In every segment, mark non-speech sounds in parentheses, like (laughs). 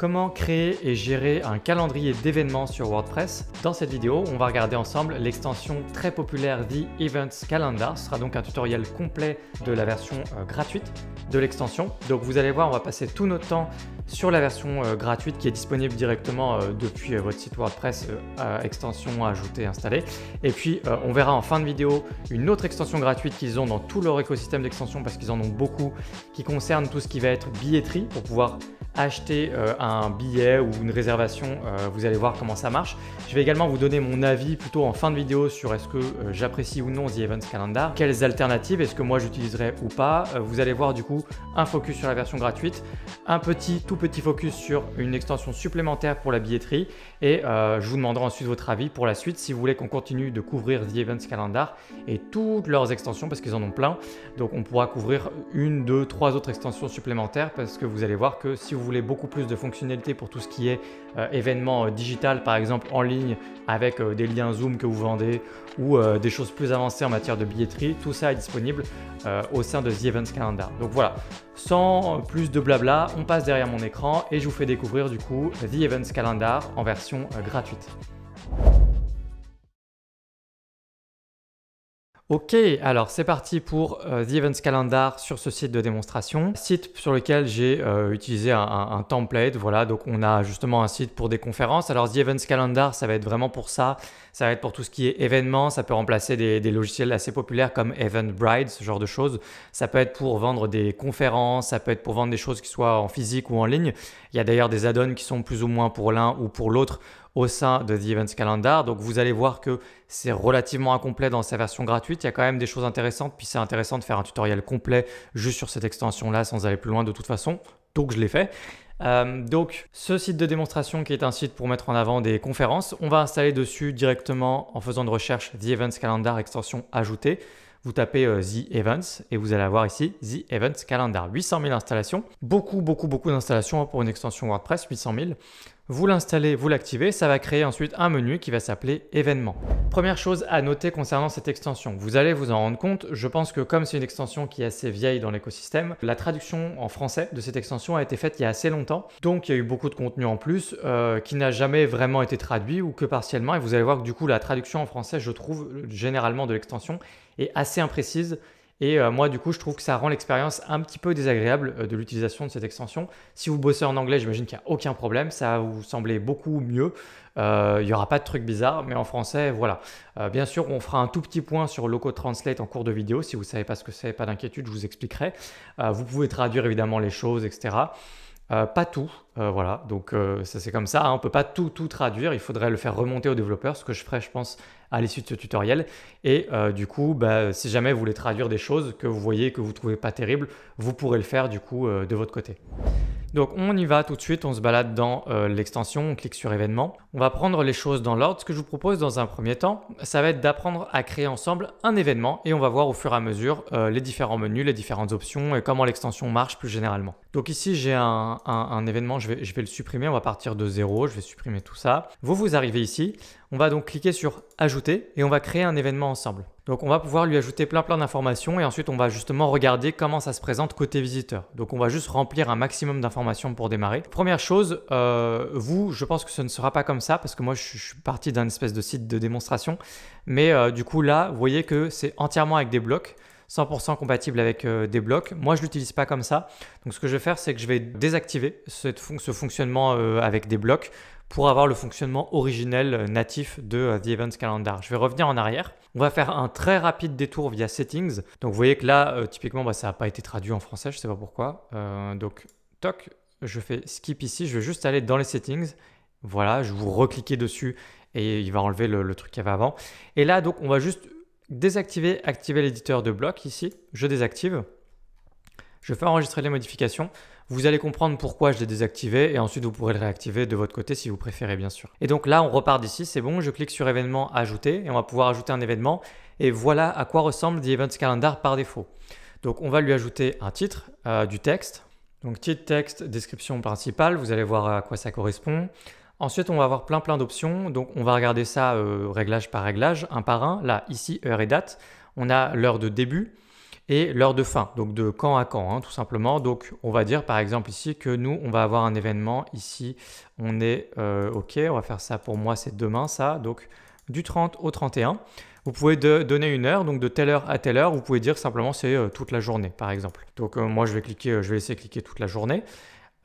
Comment créer et gérer un calendrier d'événements sur WordPress Dans cette vidéo, on va regarder ensemble l'extension très populaire The Events Calendar. Ce sera donc un tutoriel complet de la version euh, gratuite de l'extension. Donc vous allez voir, on va passer tout notre temps sur la version euh, gratuite qui est disponible directement euh, depuis votre site WordPress, extension ajoutée, installée. Et puis on verra en fin de vidéo une autre extension gratuite qu'ils ont dans tout leur écosystème d'extension parce qu'ils en ont beaucoup, qui concerne tout ce qui va être billetterie pour pouvoir acheter un billet ou une réservation, euh, vous allez voir comment ça marche. Je vais également vous donner mon avis plutôt en fin de vidéo sur est-ce que euh, j'apprécie ou non The Events Calendar, quelles alternatives, est-ce que moi j'utiliserai ou pas. Euh, vous allez voir du coup un focus sur la version gratuite, un petit tout petit focus sur une extension supplémentaire pour la billetterie et euh, je vous demanderai ensuite votre avis pour la suite si vous voulez qu'on continue de couvrir The Events Calendar et toutes leurs extensions parce qu'ils en ont plein. Donc on pourra couvrir une, deux, trois autres extensions supplémentaires parce que vous allez voir que si vous voulez beaucoup plus de fonctionnalités pour tout ce qui est euh, événements événement euh, digital, par exemple en ligne avec des liens Zoom que vous vendez ou euh, des choses plus avancées en matière de billetterie. Tout ça est disponible euh, au sein de The Events Calendar. Donc voilà, sans plus de blabla, on passe derrière mon écran et je vous fais découvrir du coup The Events Calendar en version euh, gratuite. Ok, alors c'est parti pour euh, The Events Calendar sur ce site de démonstration. Site sur lequel j'ai euh, utilisé un, template, voilà, donc on a justement un site pour des conférences. Alors The Events Calendar, ça va être vraiment pour ça, ça va être pour tout ce qui est événements, ça peut remplacer des, des logiciels assez populaires comme Eventbrite, ce genre de choses. Ça peut être pour vendre des conférences, ça peut être pour vendre des choses qui soient en physique ou en ligne. Il y a d'ailleurs des add-ons qui sont plus ou moins pour l'un ou pour l'autre au sein de The Events Calendar. Donc vous allez voir que c'est relativement incomplet dans sa version gratuite. Il y a quand même des choses intéressantes. Puis c'est intéressant de faire un tutoriel complet juste sur cette extension-là sans aller plus loin de toute façon. Donc je l'ai fait. Euh, donc ce site de démonstration qui est un site pour mettre en avant des conférences, on va installer dessus directement en faisant une recherche The Events Calendar extension ajoutée. Vous tapez euh, The Events et vous allez avoir ici The Events Calendar. 800 000 installations. Beaucoup, beaucoup, beaucoup d'installations hein, pour une extension WordPress, 800 000. Vous l'installez, vous l'activez, ça va créer ensuite un menu qui va s'appeler événement. Première chose à noter concernant cette extension, vous allez vous en rendre compte, je pense que comme c'est une extension qui est assez vieille dans l'écosystème, la traduction en français de cette extension a été faite il y a assez longtemps, donc il y a eu beaucoup de contenu en plus euh, qui n'a jamais vraiment été traduit ou que partiellement, et vous allez voir que du coup la traduction en français, je trouve généralement de l'extension, est assez imprécise et euh, moi, du coup, je trouve que ça rend l'expérience un petit peu désagréable euh, de l'utilisation de cette extension. Si vous bossez en anglais, j'imagine qu'il n'y a aucun problème, ça va vous sembler beaucoup mieux. Euh, il y n'y aura pas de trucs bizarres, mais en français, voilà. bien sûr, on fera un tout petit point sur Loco Translate en cours de vidéo. Si vous ne savez pas ce que c'est, pas d'inquiétude, je vous expliquerai. vous pouvez traduire évidemment les choses, etc. pas tout, voilà, donc ça c'est comme ça, hein. on ne peut pas tout, tout traduire, il faudrait le faire remonter aux développeurs, ce que je ferai je pense à l'issue de ce tutoriel. Et euh, du coup, bah, si jamais vous voulez traduire des choses que vous voyez que vous trouvez pas terribles, vous pourrez le faire du coup euh, de votre côté. Donc on y va tout de suite, on se balade dans euh, l'extension, on clique sur événements. On va prendre les choses dans l'ordre. Ce que je vous propose dans un premier temps, ça va être d'apprendre à créer ensemble un événement et on va voir au fur et à mesure euh, les différents menus, les différentes options et comment l'extension marche plus généralement. Donc ici j'ai un, événement, je je vais le supprimer, on va partir de zéro, je vais supprimer tout ça. Vous, vous arrivez ici, on va donc cliquer sur ajouter et on va créer un événement ensemble. Donc on va pouvoir lui ajouter plein plein d'informations et ensuite on va justement regarder comment ça se présente côté visiteur. Donc on va juste remplir un maximum d'informations pour démarrer. Première chose, euh, vous, je pense que ce ne sera pas comme ça parce que moi je, suis parti d'un espèce de site de démonstration. Mais euh, du coup là, vous voyez que c'est entièrement avec des blocs. 100% compatible avec euh, des blocs. Moi, je l'utilise pas comme ça. Donc, ce que je vais faire, c'est que je vais désactiver cette ce fonctionnement avec des blocs pour avoir le fonctionnement originel euh, natif de euh, The Events Calendar. Je vais revenir en arrière. On va faire un très rapide détour via Settings. Donc vous voyez que là, euh, typiquement, bah, ça n'a pas été traduit en français, je ne sais pas pourquoi. donc, toc, je fais skip ici, je vais juste aller dans les Settings. Voilà, je vous recliquez dessus et il va enlever le, truc qu'il y avait avant. Et là, donc, on va juste désactiver, activer l'éditeur de bloc ici. Je désactive. Je fais enregistrer les modifications. Vous allez comprendre pourquoi je l'ai désactivé et ensuite vous pourrez le réactiver de votre côté si vous préférez bien sûr. Et donc là on repart d'ici, c'est bon, je clique sur événement ajouter et on va pouvoir ajouter un événement et voilà à quoi ressemble The Events Calendar par défaut. Donc on va lui ajouter un titre, euh, du texte, donc titre, texte, description principale, vous allez voir à quoi ça correspond. Ensuite, on va avoir plein plein d'options. Donc, on va regarder ça euh, réglage par réglage, un par un. Là, ici, heure et date. On a l'heure de début et l'heure de fin, donc de quand à quand, hein, tout simplement. Donc on va dire par exemple ici que nous, on va avoir un événement ici, on est euh, OK, on va faire ça pour moi, c'est demain ça, donc du 30 au 31. Vous pouvez donner une heure, donc de telle heure à telle heure, vous pouvez dire simplement c'est euh, toute la journée par exemple. Donc euh, moi je vais cliquer, je vais laisser cliquer toute la journée.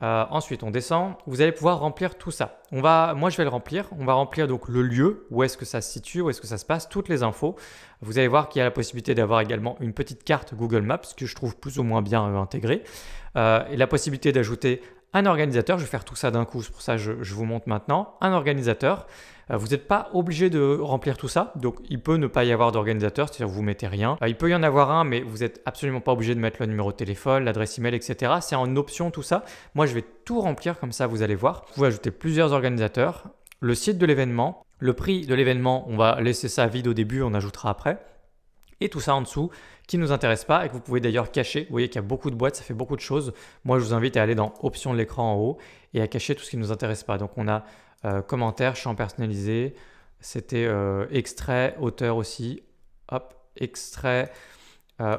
Euh, ensuite, on descend. Vous allez pouvoir remplir tout ça. On va, moi, je vais le remplir. On va remplir donc le lieu, où est-ce que ça se situe, où est-ce que ça se passe, toutes les infos. Vous allez voir qu'il y a la possibilité d'avoir également une petite carte Google Maps, que je trouve plus ou moins bien euh, intégrée, euh, et la possibilité d'ajouter un organisateur. Je vais faire tout ça d'un coup, c'est pour ça que je vous montre maintenant. Un organisateur. Euh, vous n'êtes pas obligé de remplir tout ça, donc il peut ne pas y avoir d'organisateur, c'est-à-dire vous mettez rien. Euh, il peut y en avoir un, mais vous n'êtes absolument pas obligé de mettre le numéro de téléphone, l'adresse email, etc. C'est en option tout ça. Moi, je vais tout remplir comme ça, vous allez voir. Vous pouvez ajouter plusieurs organisateurs, le site de l'événement, le prix de l'événement, on va laisser ça vide au début, on ajoutera après et tout ça en dessous qui ne nous intéresse pas et que vous pouvez d'ailleurs cacher. Vous voyez qu'il y a beaucoup de boîtes, ça fait beaucoup de choses. Moi, je vous invite à aller dans Options de l'écran en haut et à cacher tout ce qui ne nous intéresse pas. Donc, on a euh, commentaires, champ personnalisé. C'était euh, extrait, auteur aussi. Hop, extrait,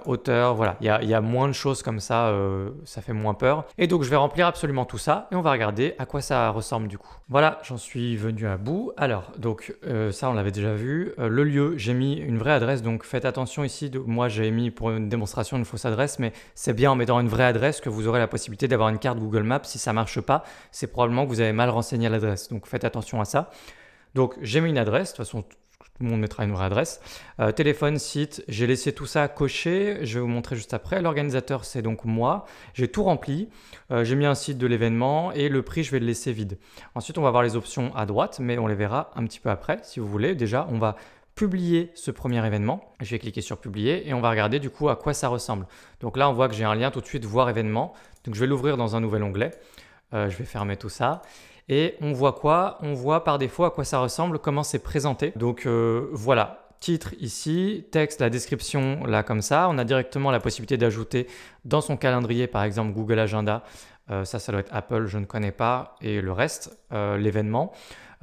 hauteur, euh, voilà, il y a, moins de choses comme ça, euh, ça fait moins peur. Et donc je vais remplir absolument tout ça et on va regarder à quoi ça ressemble du coup. Voilà, j'en suis venu à bout. Alors, donc euh, ça on l'avait déjà vu. le lieu, j'ai mis une vraie adresse, donc faites attention ici, moi j'ai mis pour une démonstration une fausse adresse, mais c'est bien en mettant une vraie adresse que vous aurez la possibilité d'avoir une carte Google Maps. Si ça marche pas, c'est probablement que vous avez mal renseigné l'adresse, donc faites attention à ça. Donc j'ai mis une adresse, de toute façon tout mettra une vraie adresse. Euh, téléphone, site, j'ai laissé tout ça coché, je vais vous montrer juste après. L'organisateur, c'est donc moi, j'ai tout rempli, euh, j'ai mis un site de l'événement et le prix, je vais le laisser vide. Ensuite, on va voir les options à droite, mais on les verra un petit peu après si vous voulez. Déjà, on va publier ce premier événement. Je vais cliquer sur publier et on va regarder du coup à quoi ça ressemble. Donc là, on voit que j'ai un lien tout de suite voir événement. Donc je vais l'ouvrir dans un nouvel onglet. Euh, je vais fermer tout ça et on voit quoi On voit par défaut à quoi ça ressemble, comment c'est présenté. Donc euh, voilà, titre ici, texte, la description là comme ça. On a directement la possibilité d'ajouter dans son calendrier, par exemple Google Agenda, euh, ça ça doit être Apple, je ne connais pas, et le reste, euh, l'événement.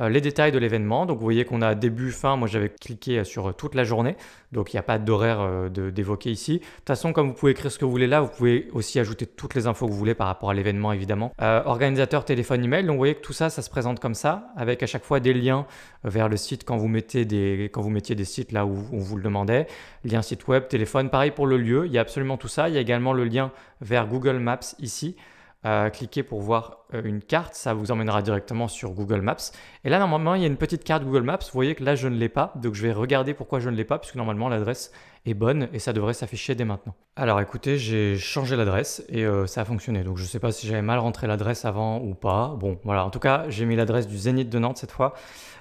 Euh, les détails de l'événement. Donc vous voyez qu'on a début, fin, moi j'avais cliqué euh, sur euh, toute la journée, donc il n'y a pas d'horaire d'évoquer ici. De toute façon, comme vous pouvez écrire ce que vous voulez là, vous pouvez aussi ajouter toutes les infos que vous voulez par rapport à l'événement évidemment. organisateur, téléphone, email, donc vous voyez que tout ça, ça se présente comme ça, avec à chaque fois des liens vers le site quand vous, mettez des, quand vous mettiez des sites là où on vous le demandait. Lien site web, téléphone, pareil pour le lieu, il y a absolument tout ça. Il y a également le lien vers Google Maps ici cliquer cliquez pour voir euh, une carte, ça vous emmènera directement sur Google Maps. Et là, normalement, il y a une petite carte Google Maps, vous voyez que là, je ne l'ai pas, donc je vais regarder pourquoi je ne l'ai pas, puisque normalement, l'adresse, bonne et ça devrait s'afficher dès maintenant. Alors écoutez, j'ai changé l'adresse et euh, ça a fonctionné. Donc je sais pas si j'avais mal rentré l'adresse avant ou pas. Bon, voilà. En tout cas, j'ai mis l'adresse du Zénith de Nantes cette fois.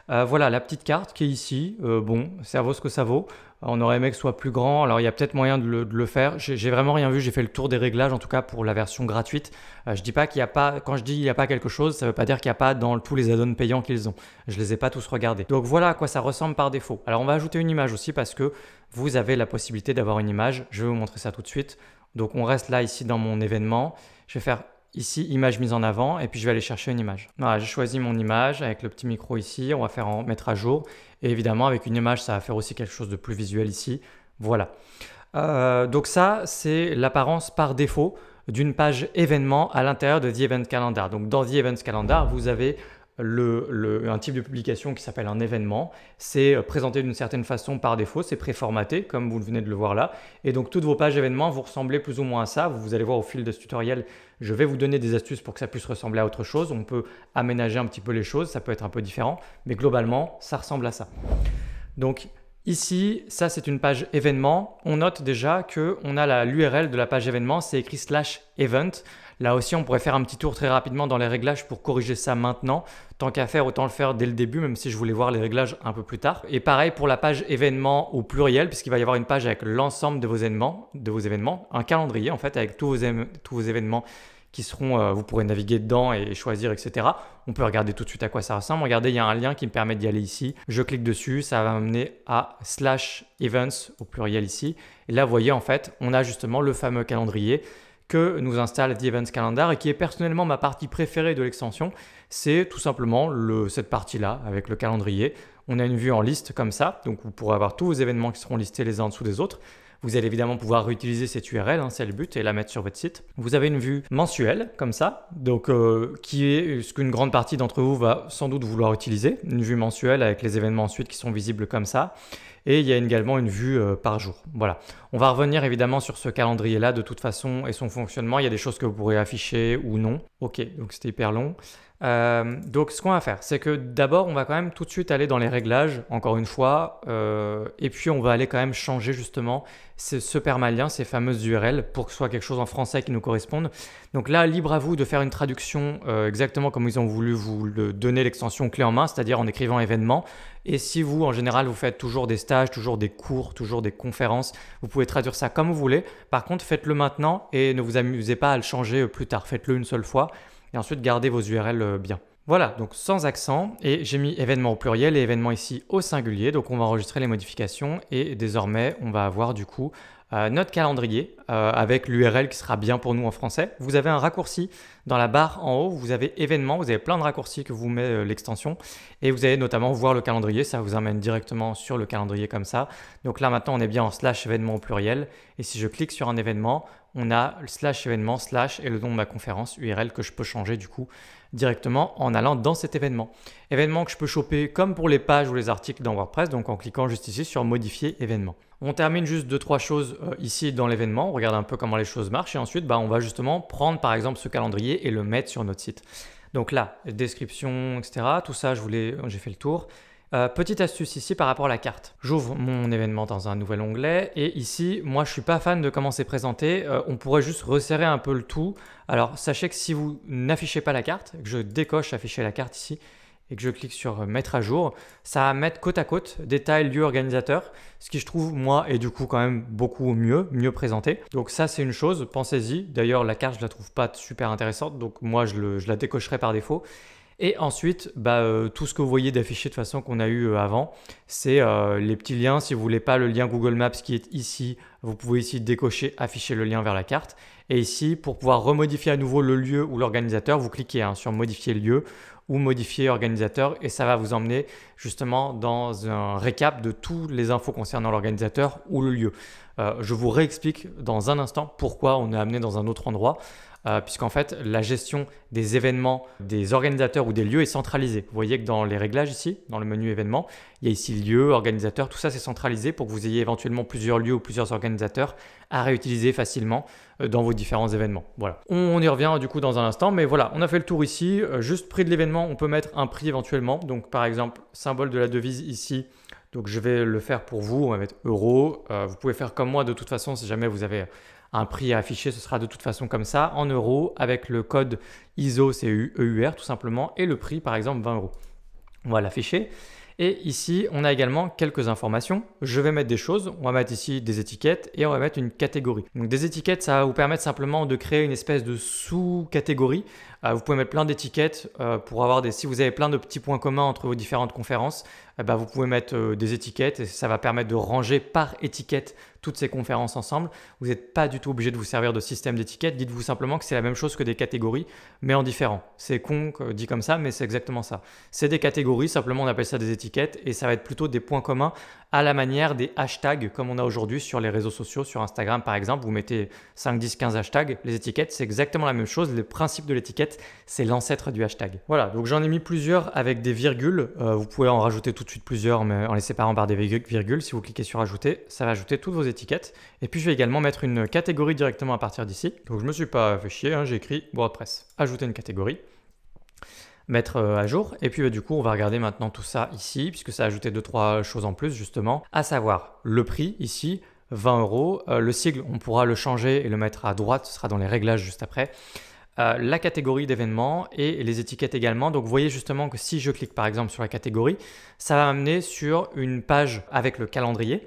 Euh, voilà, la petite carte qui est ici. Euh, bon, ça vaut ce que ça vaut. On aurait aimé que ce soit plus grand. Alors, il y a peut-être moyen de le, faire. J'ai vraiment rien vu. J'ai fait le tour des réglages, en tout cas pour la version gratuite. je dis pas qu'il n'y a pas. Quand je dis il n'y a pas quelque chose, ça veut pas dire qu'il n'y a pas dans tous les add-ons payants qu'ils ont. Je les ai pas tous regardés. Donc voilà à quoi ça ressemble par défaut. Alors, on va ajouter une image aussi parce que vous avez la possibilité d'avoir une image. Je vais vous montrer ça tout de suite. Donc on reste là ici dans mon événement. Je vais faire ici image mise en avant et puis je vais aller chercher une image. Voilà, j'ai choisi mon image avec le petit micro ici, on va faire en mettre à jour et évidemment avec une image ça va faire aussi quelque chose de plus visuel ici. Voilà. Euh, donc ça c'est l'apparence par défaut d'une page événement à l'intérieur de The Event Calendar. Donc dans The Event Calendar, vous avez un type de publication qui s'appelle un événement. C'est euh, présenté d'une certaine façon par défaut, c'est préformaté comme vous venez de le voir là. Et donc toutes vos pages événements vous ressemblez plus ou moins à ça. Vous allez voir au fil de ce tutoriel, je vais vous donner des astuces pour que ça puisse ressembler à autre chose. On peut aménager un petit peu les choses, ça peut être un peu différent, mais globalement, ça ressemble à ça. Donc Ici, ça c'est une page événement. On note déjà que on a l'URL de la page événement, c'est écrit slash event. Là aussi, on pourrait faire un petit tour très rapidement dans les réglages pour corriger ça maintenant. Tant qu'à faire, autant le faire dès le début, même si je voulais voir les réglages un peu plus tard. Et pareil pour la page événements au pluriel, puisqu'il va y avoir une page avec l'ensemble de vos événements, de vos événements, un calendrier en fait avec tous vos, tous vos événements qui seront, euh, vous pourrez naviguer dedans et choisir, etc. On peut regarder tout de suite à quoi ça ressemble. Regardez, il y a un lien qui me permet d'y aller ici. Je clique dessus, ça va m'amener à slash events au pluriel ici. Et là, vous voyez, en fait, on a justement le fameux calendrier que nous installe The Events Calendar et qui est personnellement ma partie préférée de l'extension. C'est tout simplement cette partie-là avec le calendrier. On a une vue en liste comme ça, donc vous pourrez avoir tous vos événements qui seront listés les uns en dessous des autres. Vous allez évidemment pouvoir réutiliser cette URL, hein, c'est le but, et la mettre sur votre site. Vous avez une vue mensuelle, comme ça, donc euh, qui est ce qu'une grande partie d'entre vous va sans doute vouloir utiliser, une vue mensuelle avec les événements ensuite qui sont visibles comme ça. Et il y a également une vue euh, par jour. Voilà. On va revenir évidemment sur ce calendrier-là de toute façon et son fonctionnement. Il y a des choses que vous pourrez afficher ou non. Ok, donc c'était hyper long. Euh, donc ce qu'on va faire, c'est que d'abord on va quand même tout de suite aller dans les réglages, encore une fois, euh, et puis on va aller quand même changer justement ce, ce permalien, ces fameuses URL, pour que ce soit quelque chose en français qui nous corresponde. Donc là, libre à vous de faire une traduction euh, exactement comme ils ont voulu vous donner l'extension clé en main, c'est-à-dire en écrivant événement. Et si vous, en général, vous faites toujours des stages, toujours des cours, toujours des conférences, vous pouvez traduire ça comme vous voulez. Par contre, faites-le maintenant et ne vous amusez pas à le changer plus tard, faites-le une seule fois et ensuite gardez vos URL euh, bien. Voilà, donc sans accent, et j'ai mis événement au pluriel et événement ici au singulier, donc on va enregistrer les modifications et désormais on va avoir du coup euh, notre calendrier euh, avec l'URL qui sera bien pour nous en français. Vous avez un raccourci dans la barre en haut, vous avez événement, vous avez plein de raccourcis que vous met l'extension et vous allez notamment voir le calendrier, ça vous amène directement sur le calendrier comme ça. Donc là maintenant on est bien en slash événement au pluriel et si je clique sur un événement, on a le slash événement slash et le nom de ma conférence URL que je peux changer du coup directement en allant dans cet événement. Événement que je peux choper comme pour les pages ou les articles dans WordPress, donc en cliquant juste ici sur modifier événement. On termine juste deux trois choses euh, ici dans l'événement, on regarde un peu comment les choses marchent et ensuite bah, on va justement prendre par exemple ce calendrier et le mettre sur notre site. Donc là, description, etc. Tout ça, j'ai fait le tour. Euh, petite astuce ici par rapport à la carte. J'ouvre mon événement dans un nouvel onglet et ici, moi je suis pas fan de comment c'est présenté. Euh, on pourrait juste resserrer un peu le tout. Alors sachez que si vous n'affichez pas la carte, que je décoche afficher la carte ici et que je clique sur euh, mettre à jour, ça va mettre côte à côte détails, lieu, organisateur, ce qui je trouve moi est du coup quand même beaucoup mieux, mieux présenté. Donc ça c'est une chose, pensez-y. D'ailleurs la carte je la trouve pas super intéressante, donc moi je la décocherai par défaut. Et ensuite, bah, euh, tout ce que vous voyez d'afficher de façon qu'on a eu euh, avant, c'est euh, les petits liens. Si vous ne voulez pas le lien Google Maps qui est ici, vous pouvez ici décocher afficher le lien vers la carte. Et ici, pour pouvoir remodifier à nouveau le lieu ou l'organisateur, vous cliquez hein, sur modifier lieu ou modifier organisateur et ça va vous emmener justement dans un récap de toutes les infos concernant l'organisateur ou le lieu. je vous réexplique dans un instant pourquoi on est amené dans un autre endroit. Euh, puisqu'en fait, la gestion des événements, des organisateurs ou des lieux est centralisée. Vous voyez que dans les réglages ici, dans le menu événements, il y a ici lieu, organisateur, tout ça c'est centralisé pour que vous ayez éventuellement plusieurs lieux ou plusieurs organisateurs à réutiliser facilement euh, dans vos différents événements. Voilà. On y revient du coup dans un instant, mais voilà, on a fait le tour ici. Euh, juste prix de l'événement, on peut mettre un prix éventuellement. Donc par exemple, symbole de la devise ici, donc je vais le faire pour vous, on va mettre euro. vous pouvez faire comme moi de toute façon si jamais vous avez un prix affiché, ce sera de toute façon comme ça, en euros, avec le code ISO EUR tout simplement, et le prix par exemple 20 euros. On va l'afficher. Et ici, on a également quelques informations. Je vais mettre des choses, on va mettre ici des étiquettes et on va mettre une catégorie. Donc des étiquettes, ça va vous permettre simplement de créer une espèce de sous-catégorie. Euh, vous pouvez mettre plein d'étiquettes euh, pour avoir des... Si vous avez plein de petits points communs entre vos différentes conférences, eh ben, vous pouvez mettre euh, des étiquettes et ça va permettre de ranger par étiquette toutes ces conférences ensemble. Vous n'êtes pas du tout obligé de vous servir de système d'étiquettes. Dites-vous simplement que c'est la même chose que des catégories, mais en différent. C'est con euh, dit comme ça, mais c'est exactement ça. C'est des catégories, simplement on appelle ça des étiquettes, et ça va être plutôt des points communs à la manière des hashtags comme on a aujourd'hui sur les réseaux sociaux, sur Instagram par exemple. Vous mettez 5, 10, 15 hashtags. Les étiquettes, c'est exactement la même chose. Le principe de l'étiquette, c'est l'ancêtre du hashtag. Voilà, donc j'en ai mis plusieurs avec des virgules. Euh, vous pouvez en rajouter tout de suite plusieurs, mais en les séparant par des virgules. Si vous cliquez sur ajouter, ça va ajouter toutes vos et puis je vais également mettre une catégorie directement à partir d'ici. Donc je ne me suis pas fait chier, hein, j'ai écrit WordPress, ajouter une catégorie, mettre euh, à jour. Et puis bah, du coup, on va regarder maintenant tout ça ici, puisque ça a ajouté deux trois choses en plus justement, à savoir le prix ici, 20 euros. Euh, le sigle, on pourra le changer et le mettre à droite, ce sera dans les réglages juste après. Euh, la catégorie d'événements et les étiquettes également. Donc vous voyez justement que si je clique par exemple sur la catégorie, ça va m'amener sur une page avec le calendrier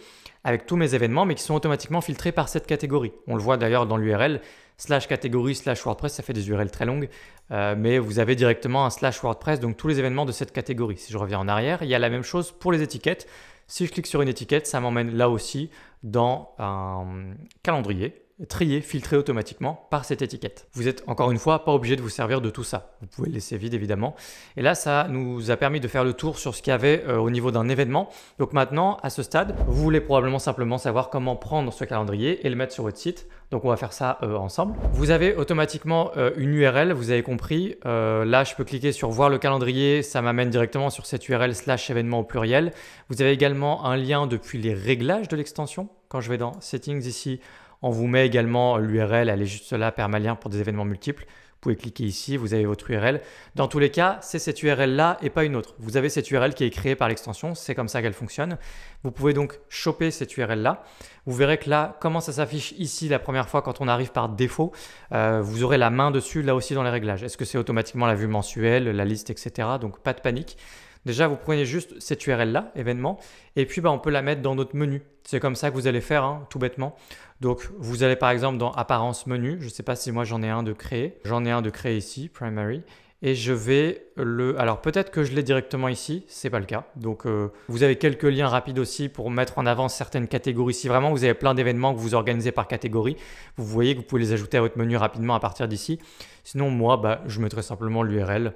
avec tous mes événements, mais qui sont automatiquement filtrés par cette catégorie. On le voit d'ailleurs dans l'URL, slash catégorie slash WordPress, ça fait des URL très longues, euh, mais vous avez directement un slash WordPress, donc tous les événements de cette catégorie. Si je reviens en arrière, il y a la même chose pour les étiquettes. Si je clique sur une étiquette, ça m'emmène là aussi dans un calendrier trier, filtré automatiquement par cette étiquette. Vous êtes encore une fois pas obligé de vous servir de tout ça. Vous pouvez laisser vide évidemment. Et là, ça nous a permis de faire le tour sur ce qu'il y avait euh, au niveau d'un événement. Donc maintenant, à ce stade, vous voulez probablement simplement savoir comment prendre ce calendrier et le mettre sur votre site. Donc on va faire ça euh, ensemble. Vous avez automatiquement euh, une URL, vous avez compris. là, je peux cliquer sur voir le calendrier, ça m'amène directement sur cette URL slash événement au pluriel. Vous avez également un lien depuis les réglages de l'extension. Quand je vais dans settings ici, on vous met également l'URL, elle est juste là, permalien pour des événements multiples. Vous pouvez cliquer ici, vous avez votre URL. Dans tous les cas, c'est cette URL-là et pas une autre. Vous avez cette URL qui est créée par l'extension, c'est comme ça qu'elle fonctionne. Vous pouvez donc choper cette URL-là. Vous verrez que là, comment ça s'affiche ici la première fois quand on arrive par défaut, euh, vous aurez la main dessus là aussi dans les réglages. Est-ce que c'est automatiquement la vue mensuelle, la liste, etc. Donc pas de panique. Déjà, vous prenez juste cette URL-là, événement, et puis bah, on peut la mettre dans notre menu. C'est comme ça que vous allez faire, hein, tout bêtement. Donc, vous allez par exemple dans Apparence Menu. Je ne sais pas si moi j'en ai un de créer. J'en ai un de créer ici, Primary. Et je vais le... Alors peut-être que je l'ai directement ici, c'est pas le cas. Donc euh, vous avez quelques liens rapides aussi pour mettre en avant certaines catégories. Si vraiment vous avez plein d'événements que vous organisez par catégorie, vous voyez que vous pouvez les ajouter à votre menu rapidement à partir d'ici. Sinon moi, bah, je mettrai simplement l'URL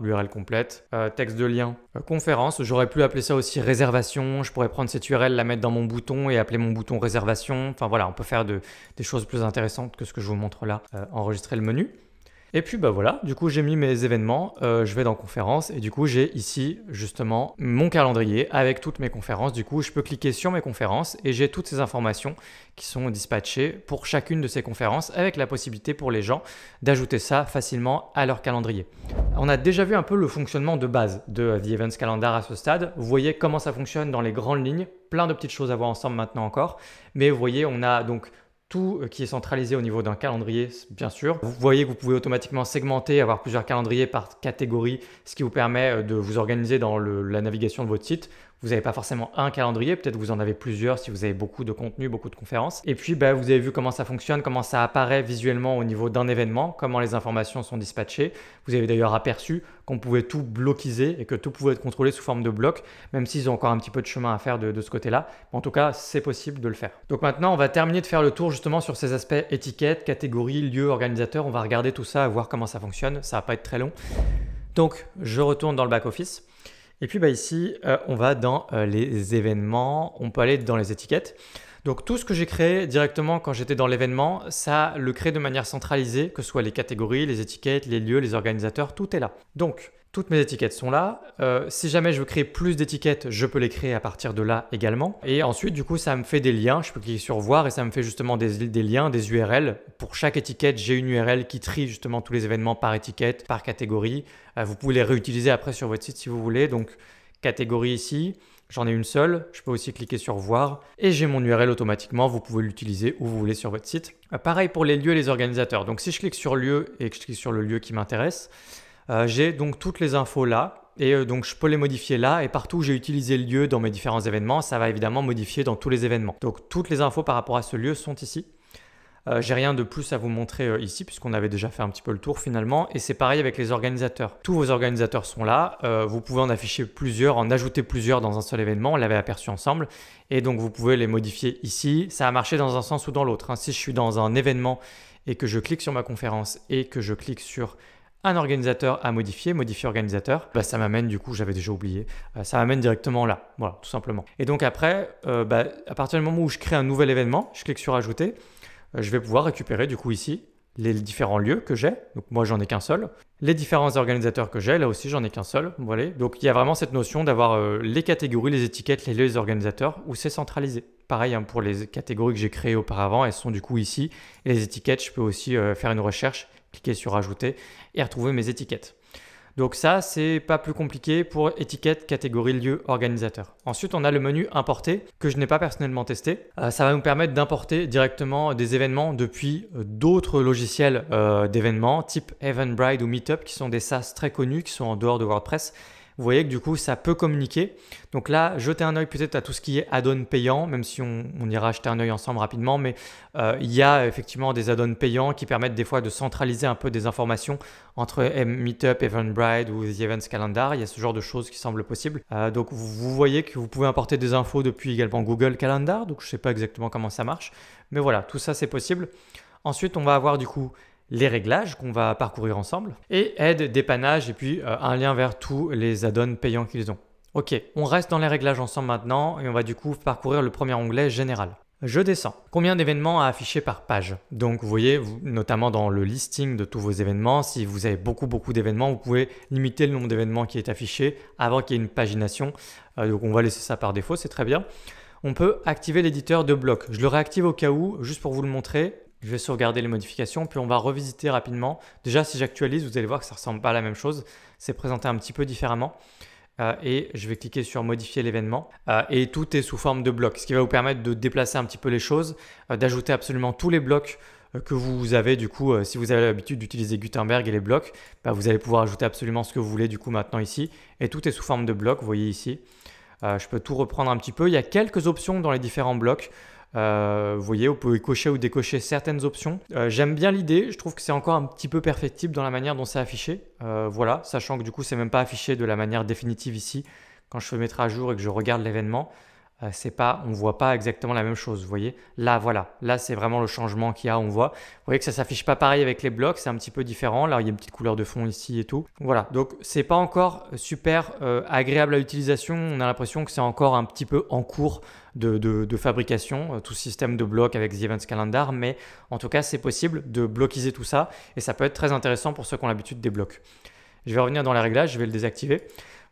l'URL complète, euh, texte de lien, euh, conférence, j'aurais pu appeler ça aussi réservation, je pourrais prendre cette URL, la mettre dans mon bouton et appeler mon bouton réservation, enfin voilà, on peut faire de, des choses plus intéressantes que ce que je vous montre là, euh, enregistrer le menu. Et puis bah voilà, du coup j'ai mis mes événements, euh, je vais dans conférences et du coup j'ai ici justement mon calendrier avec toutes mes conférences. Du coup je peux cliquer sur mes conférences et j'ai toutes ces informations qui sont dispatchées pour chacune de ces conférences avec la possibilité pour les gens d'ajouter ça facilement à leur calendrier. On a déjà vu un peu le fonctionnement de base de The Events Calendar à ce stade. Vous voyez comment ça fonctionne dans les grandes lignes plein de petites choses à voir ensemble maintenant encore. Mais vous voyez, on a donc tout euh, qui est centralisé au niveau d'un calendrier, bien sûr. Vous voyez que vous pouvez automatiquement segmenter, avoir plusieurs calendriers par catégorie, ce qui vous permet euh, de vous organiser dans la navigation de votre site. Vous n'avez pas forcément un calendrier, peut-être vous en avez plusieurs si vous avez beaucoup de contenu, beaucoup de conférences. Et puis, bah, vous avez vu comment ça fonctionne, comment ça apparaît visuellement au niveau d'un événement, comment les informations sont dispatchées. Vous avez d'ailleurs aperçu qu'on pouvait tout bloquiser et que tout pouvait être contrôlé sous forme de bloc, même s'ils ont encore un petit peu de chemin à faire de, ce côté-là. En tout cas, c'est possible de le faire. Donc maintenant, on va terminer de faire le tour justement sur ces aspects étiquettes, catégories, lieux, organisateur. On va regarder tout ça, voir comment ça fonctionne. Ça va pas être très long. Donc, je retourne dans le back-office. Et puis bah, ici, euh, on va dans euh, les événements, on peut aller dans les étiquettes. Donc tout ce que j'ai créé directement quand j'étais dans l'événement, ça le crée de manière centralisée, que ce soit les catégories, les étiquettes, les lieux, les organisateurs, tout est là. Donc toutes mes étiquettes sont là. Euh, si jamais je veux créer plus d'étiquettes, je peux les créer à partir de là également. Et ensuite, du coup, ça me fait des liens. Je peux cliquer sur voir et ça me fait justement des, liens, des URL. Pour chaque étiquette, j'ai une URL qui trie justement tous les événements par étiquette, par catégorie. Euh, vous pouvez les réutiliser après sur votre site si vous voulez. Donc, catégorie ici, J'en ai une seule, je peux aussi cliquer sur voir et j'ai mon URL automatiquement, vous pouvez l'utiliser où vous voulez sur votre site. Euh, pareil pour les lieux et les organisateurs. Donc si je clique sur lieu et que je clique sur le lieu qui m'intéresse, euh, j'ai donc toutes les infos là et euh, donc je peux les modifier là et partout où j'ai utilisé le lieu dans mes différents événements, ça va évidemment modifier dans tous les événements. Donc toutes les infos par rapport à ce lieu sont ici. Euh, j'ai rien de plus à vous montrer euh, ici puisqu'on avait déjà fait un petit peu le tour finalement. Et c'est pareil avec les organisateurs. Tous vos organisateurs sont là. Euh, vous pouvez en afficher plusieurs, en ajouter plusieurs dans un seul événement. On l'avait aperçu ensemble. Et donc vous pouvez les modifier ici. Ça a marché dans un sens ou dans l'autre. Hein. Si je suis dans un événement et que je clique sur ma conférence et que je clique sur un organisateur à modifier, modifier organisateur, bah ça m'amène du coup, j'avais déjà oublié, ça m'amène directement là, voilà, tout simplement. Et donc après, bah, à partir du moment où je crée un nouvel événement, je clique sur ajouter, je vais pouvoir récupérer du coup ici les différents lieux que j'ai. Donc moi j'en ai qu'un seul. Les différents organisateurs que j'ai, là aussi j'en ai qu'un seul. Voilà. Donc il y a vraiment cette notion d'avoir euh, les catégories, les étiquettes, les lieux, les organisateurs où c'est centralisé. Pareil hein, pour les catégories que j'ai créées auparavant, elles sont du coup ici. les étiquettes, je peux aussi euh, faire une recherche, cliquer sur ajouter et retrouver mes étiquettes. Donc ça, c'est pas plus compliqué pour étiquette, catégorie, lieu, organisateur. Ensuite, on a le menu importer que je n'ai pas personnellement testé. Euh, ça va nous permettre d'importer directement des événements depuis euh, d'autres logiciels euh, d'événements type Eventbrite ou Meetup qui sont des SaaS très connus qui sont en dehors de WordPress vous voyez que du coup ça peut communiquer. Donc là, jeter un oeil peut-être à tout ce qui est add-on payant, même si on, ira jeter un œil ensemble rapidement, mais euh, il y a effectivement des add-ons payants qui permettent des fois de centraliser un peu des informations entre Meetup, Eventbrite ou The Events Calendar. Il y a ce genre de choses qui semblent possibles. Euh, donc vous voyez que vous pouvez importer des infos depuis également Google Calendar, donc je ne sais pas exactement comment ça marche, mais voilà, tout ça c'est possible. Ensuite, on va avoir du coup les réglages qu'on va parcourir ensemble, et aide, dépannage, et puis euh, un lien vers tous les add-ons payants qu'ils ont. Ok, on reste dans les réglages ensemble maintenant, et on va du coup parcourir le premier onglet général. Je descends. Combien d'événements à afficher par page Donc vous voyez, notamment dans le listing de tous vos événements, si vous avez beaucoup beaucoup d'événements, vous pouvez limiter le nombre d'événements qui est affiché avant qu'il y ait une pagination. Euh, donc on va laisser ça par défaut, c'est très bien. On peut activer l'éditeur de blocs. Je le réactive au cas où, juste pour vous le montrer. Je vais sauvegarder les modifications, puis on va revisiter rapidement. Déjà, si j'actualise, vous allez voir que ça ressemble pas à la même chose. C'est présenté un petit peu différemment. Euh, et je vais cliquer sur modifier l'événement euh, et tout est sous forme de blocs, ce qui va vous permettre de déplacer un petit peu les choses, euh, d'ajouter absolument tous les blocs que vous avez du coup, si vous avez l'habitude d'utiliser Gutenberg et les blocs, bah, vous allez pouvoir ajouter absolument ce que vous voulez du coup maintenant ici et tout est sous forme de blocs, vous voyez ici. je peux tout reprendre un petit peu, il y a quelques options dans les différents blocs, euh, vous voyez, vous pouvez cocher ou décocher certaines options. Euh, j'aime bien l'idée, je trouve que c'est encore un petit peu perfectible dans la manière dont c'est affiché. Euh, voilà, sachant que du coup, c'est même pas affiché de la manière définitive ici quand je fais mettre à jour et que je regarde l'événement. Euh, c'est pas, on voit pas exactement la même chose. Vous voyez, là, voilà, là, c'est vraiment le changement qu'il y a. On voit. Vous voyez que ça s'affiche pas pareil avec les blocs, c'est un petit peu différent. Là, il y a une petite couleur de fond ici et tout. Voilà, donc c'est pas encore super euh, agréable à l'utilisation. On a l'impression que c'est encore un petit peu en cours de, fabrication, euh, tout système de blocs avec The Events Calendar, mais en tout cas, c'est possible de bloquiser tout ça et ça peut être très intéressant pour ceux qui ont l'habitude des blocs. Je vais revenir dans les réglages, je vais le désactiver.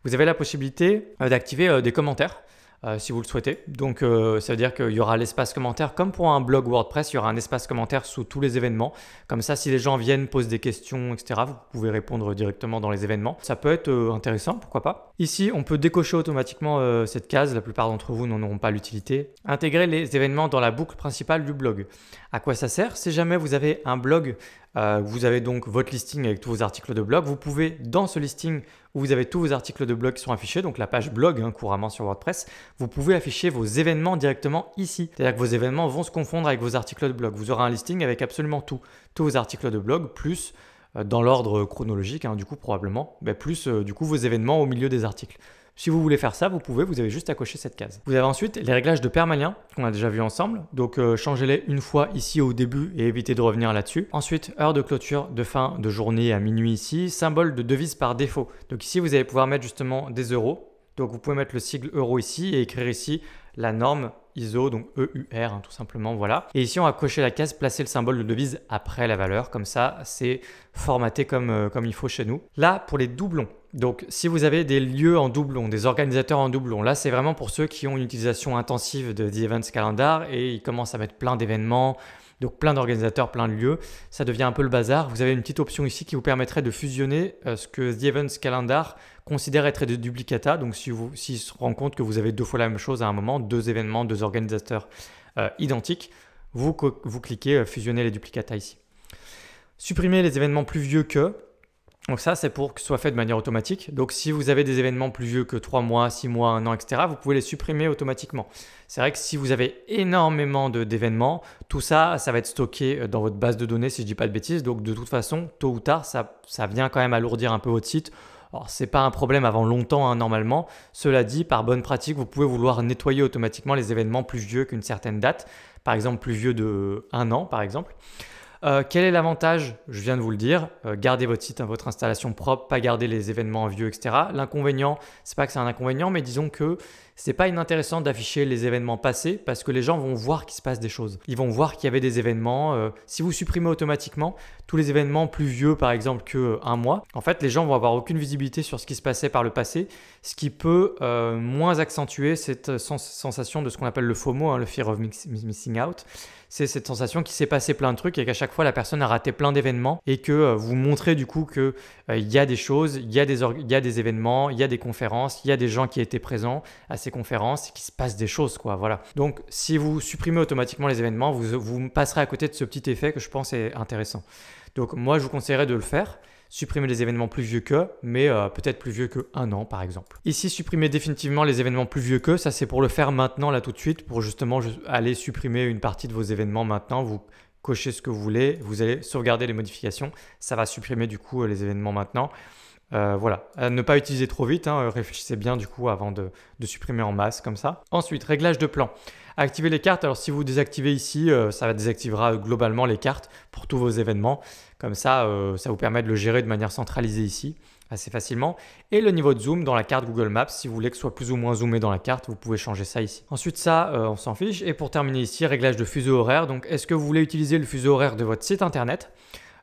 Vous avez la possibilité d'activer des commentaires. Euh, si vous le souhaitez. Donc euh, ça veut dire qu'il y aura l'espace commentaire, comme pour un blog WordPress, il y aura un espace commentaire sous tous les événements. Comme ça, si les gens viennent, posent des questions, etc., vous pouvez répondre directement dans les événements. Ça peut être euh, intéressant, pourquoi pas. Ici, on peut décocher automatiquement cette case, la plupart d'entre vous n'en auront pas l'utilité. Intégrer les événements dans la boucle principale du blog. À quoi ça sert Si jamais vous avez un blog euh, vous avez donc votre listing avec tous vos articles de blog. Vous pouvez, dans ce listing où vous avez tous vos articles de blog qui sont affichés, donc la page blog hein, couramment sur WordPress, vous pouvez afficher vos événements directement ici. C'est-à-dire que vos événements vont se confondre avec vos articles de blog. Vous aurez un listing avec absolument tout. Tous vos articles de blog, plus euh, dans l'ordre chronologique, hein, du coup probablement, plus euh, du coup vos événements au milieu des articles. Si vous voulez faire ça, vous pouvez, vous avez juste à cocher cette case. Vous avez ensuite les réglages de permalien qu'on a déjà vu ensemble. Donc euh, changez-les une fois ici au début et évitez de revenir là-dessus. Ensuite, heure de clôture de fin de journée à minuit ici, symbole de devise par défaut. Donc ici, vous allez pouvoir mettre justement des euros. Donc vous pouvez mettre le sigle euro ici et écrire ici la norme ISO, donc EUR, hein, tout simplement, voilà. Et ici, on va cocher la case, placer le symbole de devise après la valeur, comme ça, c'est formaté comme, euh, comme il faut chez nous. Là, pour les doublons, donc, si vous avez des lieux en doublon, des organisateurs en doublon, là, c'est vraiment pour ceux qui ont une utilisation intensive de The Events Calendar et ils commencent à mettre plein d'événements, donc plein d'organisateurs, plein de lieux. Ça devient un peu le bazar. Vous avez une petite option ici qui vous permettrait de fusionner euh, ce que The Events Calendar considère être des duplicata. Donc, si vous, vous se rend compte que vous avez deux fois la même chose à un moment, deux événements, deux organisateurs euh, identiques, vous, vous cliquez euh, fusionner les duplicata ici. Supprimer les événements plus vieux que, donc ça, c'est pour que ce soit fait de manière automatique. Donc si vous avez des événements plus vieux que 3 mois, 6 mois, 1 an, etc., vous pouvez les supprimer automatiquement. C'est vrai que si vous avez énormément d'événements, tout ça, ça va être stocké euh, dans votre base de données, si je ne dis pas de bêtises. Donc de toute façon, tôt ou tard, ça, vient quand même alourdir un peu votre site. Alors c'est pas un problème avant longtemps hein, normalement. Cela dit, par bonne pratique, vous pouvez vouloir nettoyer automatiquement les événements plus vieux qu'une certaine date, par exemple plus vieux de 1 an par exemple. Euh, quel est l'avantage Je viens de vous le dire, euh, gardez votre site, hein, votre installation propre, pas garder les événements vieux, etc. L'inconvénient, c'est pas que c'est un inconvénient, mais disons que c'est pas inintéressant d'afficher les événements passés parce que les gens vont voir qu'il se passe des choses. Ils vont voir qu'il y avait des événements. Euh, si vous supprimez automatiquement tous les événements plus vieux, par exemple, que un mois, en fait, les gens vont avoir aucune visibilité sur ce qui se passait par le passé, ce qui peut moins accentuer cette sensation de ce qu'on appelle le FOMO, hein, le fear of missing out c'est cette sensation qu'il s'est passé plein de trucs et qu'à chaque fois la personne a raté plein d'événements et que euh, vous montrez du coup que euh, il y a des choses, il y, a des y a des événements, il y a des conférences, il y a des gens qui étaient présents à ces conférences et qu'il se passe des choses quoi, voilà. Donc si vous supprimez automatiquement les événements, vous, vous passerez à côté de ce petit effet que je pense est intéressant. Donc moi je vous conseillerais de le faire supprimer les événements plus vieux que, mais euh, peut-être plus vieux que un an par exemple. Ici, supprimer définitivement les événements plus vieux que, ça c'est pour le faire maintenant, là tout de suite, pour justement aller supprimer une partie de vos événements maintenant. Vous cochez ce que vous voulez, vous allez sauvegarder les modifications, ça va supprimer du coup euh, les événements maintenant. Euh, voilà, ne pas utiliser trop vite, hein, réfléchissez bien du coup avant de, supprimer en masse comme ça. Ensuite, réglage de plan. Activer les cartes, alors si vous désactivez ici, ça désactivera globalement les cartes pour tous vos événements. Comme ça, euh, ça vous permet de le gérer de manière centralisée ici assez facilement. Et le niveau de zoom dans la carte Google Maps, si vous voulez que ce soit plus ou moins zoomé dans la carte, vous pouvez changer ça ici. Ensuite ça, euh, on s'en fiche. Et pour terminer ici, réglage de fuseau horaire. Donc est-ce que vous voulez utiliser le fuseau horaire de votre site internet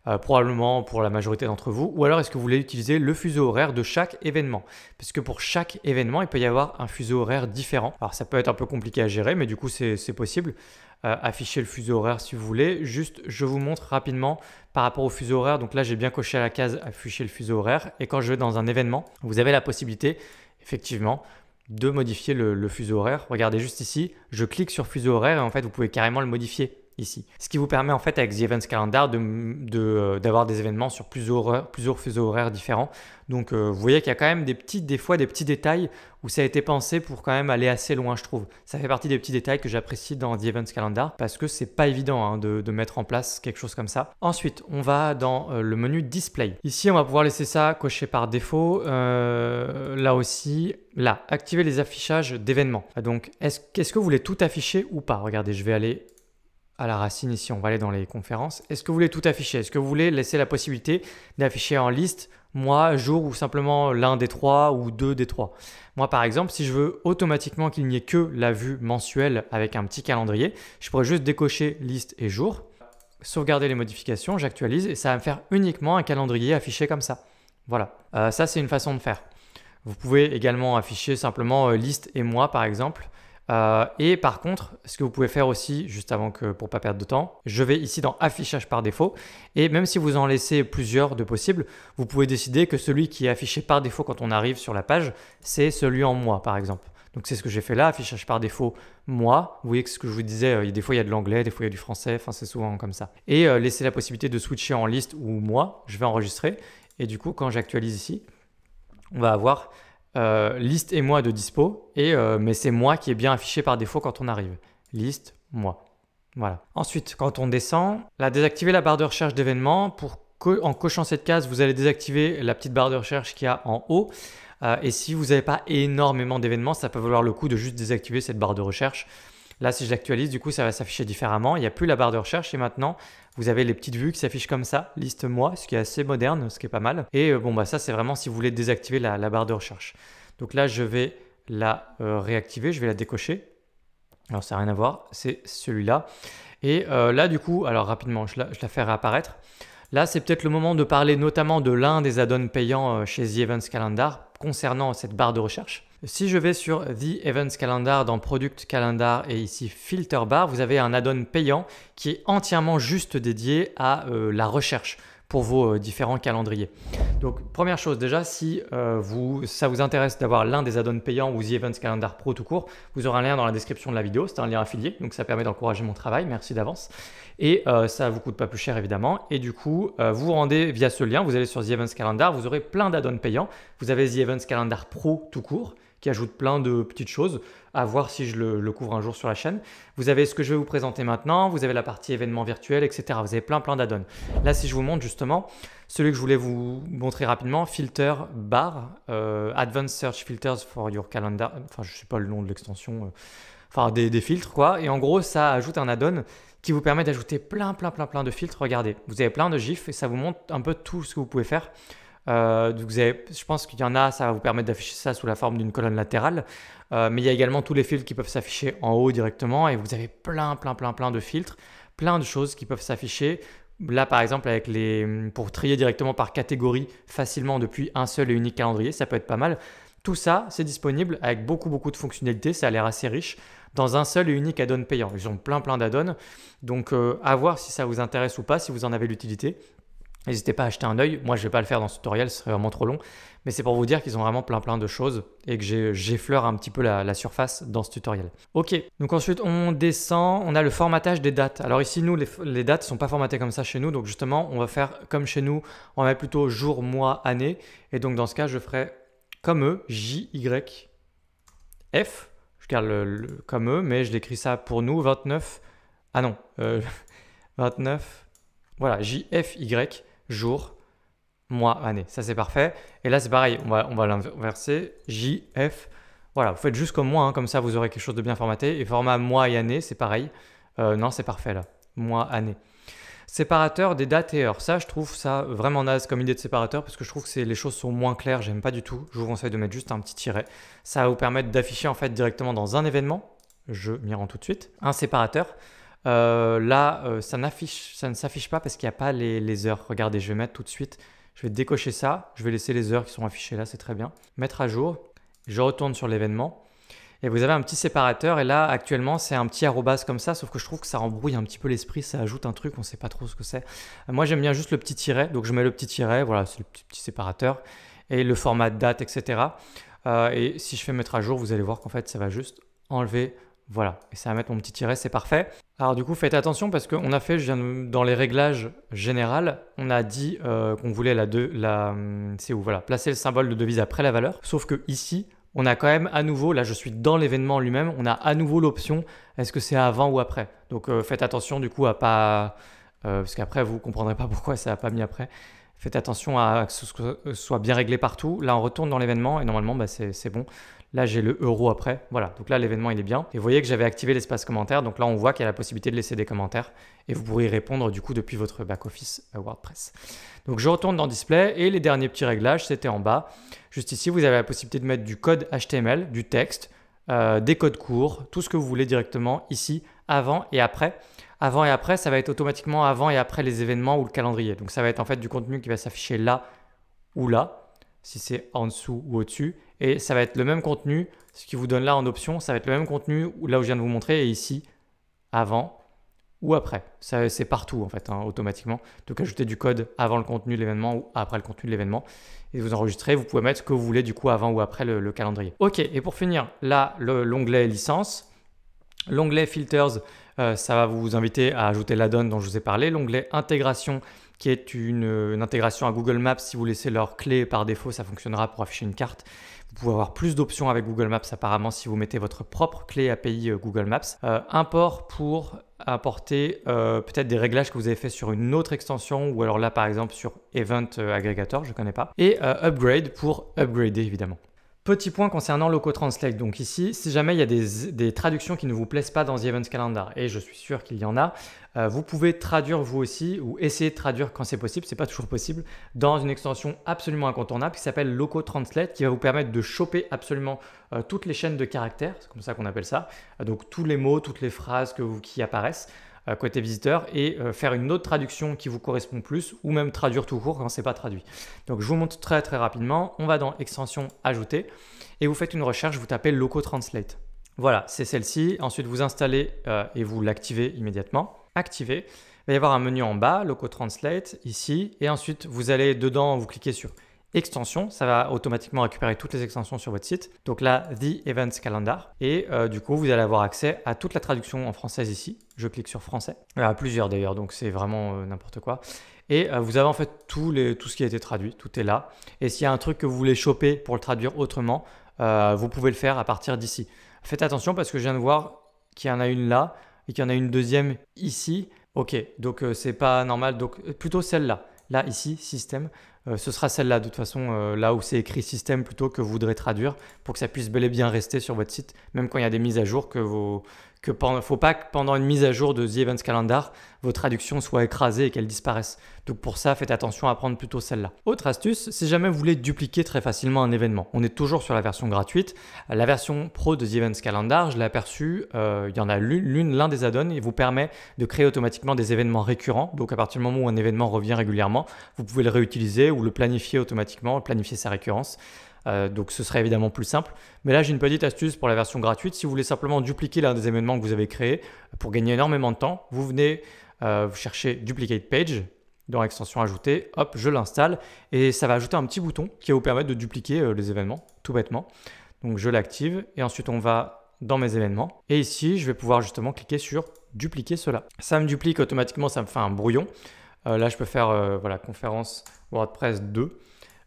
euh, probablement pour la majorité d'entre vous, ou alors est-ce que vous voulez utiliser le fuseau horaire de chaque événement Parce que pour chaque événement, il peut y avoir un fuseau horaire différent. Alors ça peut être un peu compliqué à gérer, mais du coup c'est possible. Euh, afficher le fuseau horaire si vous voulez. Juste, je vous montre rapidement par rapport au fuseau horaire. Donc là, j'ai bien coché à la case afficher le fuseau horaire. Et quand je vais dans un événement, vous avez la possibilité, effectivement, de modifier le fuseau horaire. Regardez juste ici, je clique sur fuseau horaire et en fait, vous pouvez carrément le modifier ici. Ce qui vous permet en fait avec The Events Calendar d'avoir de, euh, d'avoir des événements sur plusieurs plusieurs fuseaux horaires différents. Donc euh, vous voyez qu'il y a quand même des petits, des fois des petits détails où ça a été pensé pour quand même aller assez loin, je trouve. Ça fait partie des petits détails que j'apprécie dans The Events Calendar parce que c'est pas évident hein, de, de, mettre en place quelque chose comme ça. Ensuite, on va dans euh, le menu Display. Ici, on va pouvoir laisser ça coché par défaut. là aussi, là, activer les affichages d'événements. Ah, donc, est-ce qu'est-ce que vous voulez tout afficher ou pas Regardez, je vais aller à la racine ici, on va aller dans les conférences. Est-ce que vous voulez tout afficher Est-ce que vous voulez laisser la possibilité d'afficher en liste mois, jour ou simplement l'un des trois ou deux des trois Moi par exemple, si je veux automatiquement qu'il n'y ait que la vue mensuelle avec un petit calendrier, je pourrais juste décocher liste et jour, sauvegarder les modifications, j'actualise et ça va me faire uniquement un calendrier affiché comme ça. Voilà, euh, ça c'est une façon de faire. Vous pouvez également afficher simplement euh, liste et moi, par exemple. Euh, et par contre, ce que vous pouvez faire aussi, juste avant que pour pas perdre de temps, je vais ici dans affichage par défaut. Et même si vous en laissez plusieurs de possibles, vous pouvez décider que celui qui est affiché par défaut quand on arrive sur la page, c'est celui en moi par exemple. Donc c'est ce que j'ai fait là, affichage par défaut, moi. Vous voyez que ce que je vous disais, euh, des fois il y a de l'anglais, des fois il y a du français, enfin c'est souvent comme ça. Et euh, laisser la possibilité de switcher en liste ou moi, je vais enregistrer. Et du coup, quand j'actualise ici, on va avoir euh, liste et moi de dispo, et, euh, mais c'est moi qui est bien affiché par défaut quand on arrive. Liste, moi. Voilà. Ensuite, quand on descend, la « désactiver la barre de recherche d'événements. Pour en cochant cette case, vous allez désactiver la petite barre de recherche qu'il y a en haut. Euh, et si vous n'avez pas énormément d'événements, ça peut valoir le coup de juste désactiver cette barre de recherche. Là, si je l'actualise, du coup, ça va s'afficher différemment. Il n'y a plus la barre de recherche et maintenant, vous avez les petites vues qui s'affichent comme ça, liste moi, ce qui est assez moderne, ce qui est pas mal. Et euh, bon, bah ça, c'est vraiment si vous voulez désactiver la, barre de recherche. Donc là, je vais la euh, réactiver, je vais la décocher. Alors, ça n'a rien à voir, c'est celui-là. Et euh, là, du coup, alors rapidement, je la, je la fais réapparaître. Là, c'est peut-être le moment de parler notamment de l'un des add-ons payants chez The Events Calendar concernant cette barre de recherche. Si je vais sur The Events Calendar dans Product Calendar et ici Filter Bar, vous avez un add-on payant qui est entièrement juste dédié à euh, la recherche pour vos euh, différents calendriers. Donc première chose déjà, si euh, ça vous intéresse d'avoir l'un des add-ons payants ou The Events Calendar Pro tout court, vous aurez un lien dans la description de la vidéo, c'est un lien affilié, donc ça permet d'encourager mon travail, merci d'avance. Et ça vous coûte pas plus cher évidemment. Et du coup, vous vous rendez via ce lien, vous allez sur The Events Calendar, vous aurez plein d'add-ons payants. Vous avez The Events Calendar Pro tout court, qui ajoute plein de petites choses à voir si je le, couvre un jour sur la chaîne. Vous avez ce que je vais vous présenter maintenant, vous avez la partie événements virtuels, etc. Vous avez plein plein dadd Là, si je vous montre justement, celui que je voulais vous montrer rapidement, Filter Bar, euh, Advanced Search Filters for Your Calendar, enfin je ne sais pas le nom de l'extension, euh, enfin des, des, filtres quoi. Et en gros, ça ajoute un add-on qui vous permet d'ajouter plein plein plein plein de filtres. Regardez, vous avez plein de gifs et ça vous montre un peu tout ce que vous pouvez faire euh, je pense qu'il y en a, ça va vous permettre d'afficher ça sous la forme d'une colonne latérale. Euh, mais il y a également tous les filtres qui peuvent s'afficher en haut directement et vous avez plein, plein, plein, plein de filtres, plein de choses qui peuvent s'afficher. Là, par exemple, avec les, pour trier directement par catégorie facilement depuis un seul et unique calendrier, ça peut être pas mal. Tout ça, c'est disponible avec beaucoup, beaucoup de fonctionnalités. Ça a l'air assez riche dans un seul et unique add-on payant. Ils ont plein, plein d'add-ons. Donc, euh, à voir si ça vous intéresse ou pas, si vous en avez l'utilité. N'hésitez pas à acheter un œil. Moi, je ne vais pas le faire dans ce tutoriel, ce serait vraiment trop long. Mais c'est pour vous dire qu'ils ont vraiment plein plein de choses et que j'effleure un petit peu la, surface dans ce tutoriel. Ok, donc ensuite on descend, on a le formatage des dates. Alors ici, nous, les, dates ne sont pas formatées comme ça chez nous. Donc justement, on va faire comme chez nous, on va plutôt jour, mois, année. Et donc dans ce cas, je ferai comme eux, J, Y, F. Je garde le, comme eux, mais je l'écris ça pour nous, 29. Ah non, 29. Euh, (laughs) voilà, J, F, Y jour, mois, année. Ça, c'est parfait. Et là, c'est pareil, on va, l'inverser. J, F. Voilà, vous faites juste comme moi, hein. comme ça, vous aurez quelque chose de bien formaté. Et format mois et année, c'est pareil. Euh, non, c'est parfait là. Mois, année. Séparateur des dates et heures. Ça, je trouve ça vraiment naze comme idée de séparateur parce que je trouve que les choses sont moins claires. J'aime pas du tout. Je vous conseille de mettre juste un petit tiret. Ça va vous permettre d'afficher en fait directement dans un événement. Je m'y rends tout de suite. Un séparateur. Euh, là, euh, ça, ça ne s'affiche pas parce qu'il n'y a pas les, heures. Regardez, je vais mettre tout de suite, je vais décocher ça, je vais laisser les heures qui sont affichées là, c'est très bien. Mettre à jour, je retourne sur l'événement. Et vous avez un petit séparateur, et là actuellement c'est un petit arrobas comme ça, sauf que je trouve que ça embrouille un petit peu l'esprit, ça ajoute un truc, on ne sait pas trop ce que c'est. Euh, moi j'aime bien juste le petit tiret, donc je mets le petit tiret, voilà c'est le petit, séparateur, et le format de date, etc. et si je fais mettre à jour, vous allez voir qu'en fait ça va juste enlever voilà, et ça va mettre mon petit tiret, c'est parfait. Alors du coup, faites attention parce qu'on a fait, dans les réglages généraux, on a dit euh, qu'on voulait la, de, la hum, c'est où, voilà, placer le symbole de devise après la valeur. Sauf que ici, on a quand même à nouveau, là je suis dans l'événement lui-même, on a à nouveau l'option est-ce que c'est avant ou après. Donc euh, faites attention du coup à pas, euh, parce qu'après vous comprendrez pas pourquoi ça n'a pas mis après. Faites attention à ce que ce euh, soit bien réglé partout. Là, on retourne dans l'événement et normalement, bah, c'est bon. Là, j'ai le euro après. Voilà, donc là, l'événement, il est bien. Et vous voyez que j'avais activé l'espace commentaire. Donc là, on voit qu'il y a la possibilité de laisser des commentaires et vous pourrez y répondre du coup depuis votre back-office euh, WordPress. Donc je retourne dans Display et les derniers petits réglages, c'était en bas. Juste ici, vous avez la possibilité de mettre du code HTML, du texte, euh, des codes courts, tout ce que vous voulez directement ici, avant et après. Avant et après, ça va être automatiquement avant et après les événements ou le calendrier. Donc ça va être en fait du contenu qui va s'afficher là ou là, si c'est en dessous ou au-dessus. Et ça va être le même contenu, ce qui vous donne là en option, ça va être le même contenu là où je viens de vous montrer et ici, avant ou après. C'est partout en fait, hein, automatiquement. Donc ajoutez du code avant le contenu de l'événement ou après le contenu de l'événement. Et vous enregistrez, vous pouvez mettre ce que vous voulez du coup avant ou après le, le calendrier. Ok, et pour finir, là, l'onglet licence, l'onglet filters, euh, ça va vous inviter à ajouter l'add-on dont je vous ai parlé, l'onglet intégration qui est une, intégration à Google Maps. Si vous laissez leur clé par défaut, ça fonctionnera pour afficher une carte. Vous pouvez avoir plus d'options avec Google Maps apparemment si vous mettez votre propre clé API euh, Google Maps. Euh, import pour apporter peut-être des réglages que vous avez fait sur une autre extension ou alors là par exemple sur Event Aggregator, je ne connais pas. Et upgrade pour upgrader évidemment. Petit point concernant Loco Translate. Donc ici, si jamais il y a des, traductions qui ne vous plaisent pas dans The Events Calendar, et je suis sûr qu'il y en a, euh, vous pouvez traduire vous aussi ou essayer de traduire quand c'est possible, c'est pas toujours possible, dans une extension absolument incontournable qui s'appelle Loco Translate, qui va vous permettre de choper absolument euh, toutes les chaînes de caractères, c'est comme ça qu'on appelle ça, euh, donc tous les mots, toutes les phrases qui apparaissent côté visiteur et euh, faire une autre traduction qui vous correspond plus ou même traduire tout court quand c'est pas traduit. Donc je vous montre très très rapidement. On va dans extension ajouter et vous faites une recherche, vous tapez loco translate. Voilà, c'est celle-ci. Ensuite, vous installez euh, et vous l'activez immédiatement. Activez. Il va y avoir un menu en bas, Loco Translate, ici. Et ensuite, vous allez dedans, vous cliquez sur extension, ça va automatiquement récupérer toutes les extensions sur votre site. Donc là, The Events Calendar. Et euh, du coup, vous allez avoir accès à toute la traduction en française ici. Je clique sur français. Il y a plusieurs d'ailleurs, donc c'est vraiment euh, n'importe quoi. Et euh, vous avez en fait tout, les, tout ce qui a été traduit, tout est là. Et s'il y a un truc que vous voulez choper pour le traduire autrement, vous pouvez le faire à partir d'ici. Faites attention parce que je viens de voir qu'il y en a une là et qu'il y en a une deuxième ici. Ok, donc c'est pas normal. Donc plutôt celle-là. Là, ici, système. Euh, ce sera celle-là, de toute façon, euh, là où c'est écrit système plutôt que vous voudrez traduire, pour que ça puisse bel et bien rester sur votre site, même quand il y a des mises à jour que vos, que pendant, faut pas que pendant une mise à jour de The Events Calendar, vos traductions soient écrasées et qu'elles disparaissent. Donc pour ça, faites attention à prendre plutôt celle-là. Autre astuce, si jamais vous voulez dupliquer très facilement un événement, on est toujours sur la version gratuite. La version pro de The Events Calendar, je l'ai aperçu, euh, il y en a l'une, l'un des add-ons, il vous permet de créer automatiquement des événements récurrents. Donc à partir du moment où un événement revient régulièrement, vous pouvez le réutiliser ou le planifier automatiquement, planifier sa récurrence. Euh, donc ce serait évidemment plus simple. Mais là, j'ai une petite astuce pour la version gratuite. Si vous voulez simplement dupliquer l'un des événements que vous avez créé pour gagner énormément de temps, vous venez, chercher euh, vous Duplicate Page dans l'extension Ajouter, hop, je l'installe et ça va ajouter un petit bouton qui va vous permettre de dupliquer euh, les événements, tout bêtement. Donc je l'active et ensuite on va dans mes événements. Et ici, je vais pouvoir justement cliquer sur dupliquer cela. Ça me duplique automatiquement, ça me fait un brouillon. là, je peux faire voilà, conférence WordPress 2.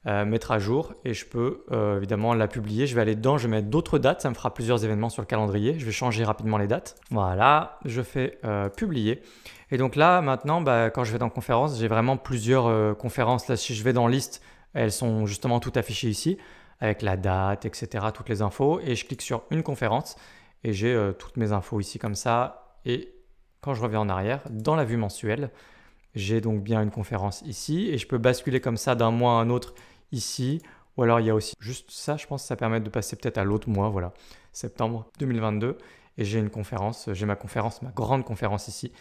Euh, mettre à jour et je peux euh, évidemment la publier. Je vais aller dedans, je vais mettre d'autres dates, ça me fera plusieurs événements sur le calendrier. Je vais changer rapidement les dates. Voilà, je fais euh, publier. Et donc là, maintenant, bah, quand je vais dans conférence, j'ai vraiment plusieurs conférences. Là, si je vais dans liste, elles sont justement toutes affichées ici avec la date, etc., toutes les infos. Et je clique sur une conférence et j'ai toutes mes infos ici comme ça. Et quand je reviens en arrière, dans la vue mensuelle, j'ai donc bien une conférence ici et je peux basculer comme ça d'un mois à un autre ici. Ou alors il y a aussi juste ça, je pense, ça permet de passer peut-être à l'autre mois, voilà, septembre 2022. Et j'ai une conférence, j'ai ma conférence, ma grande conférence ici,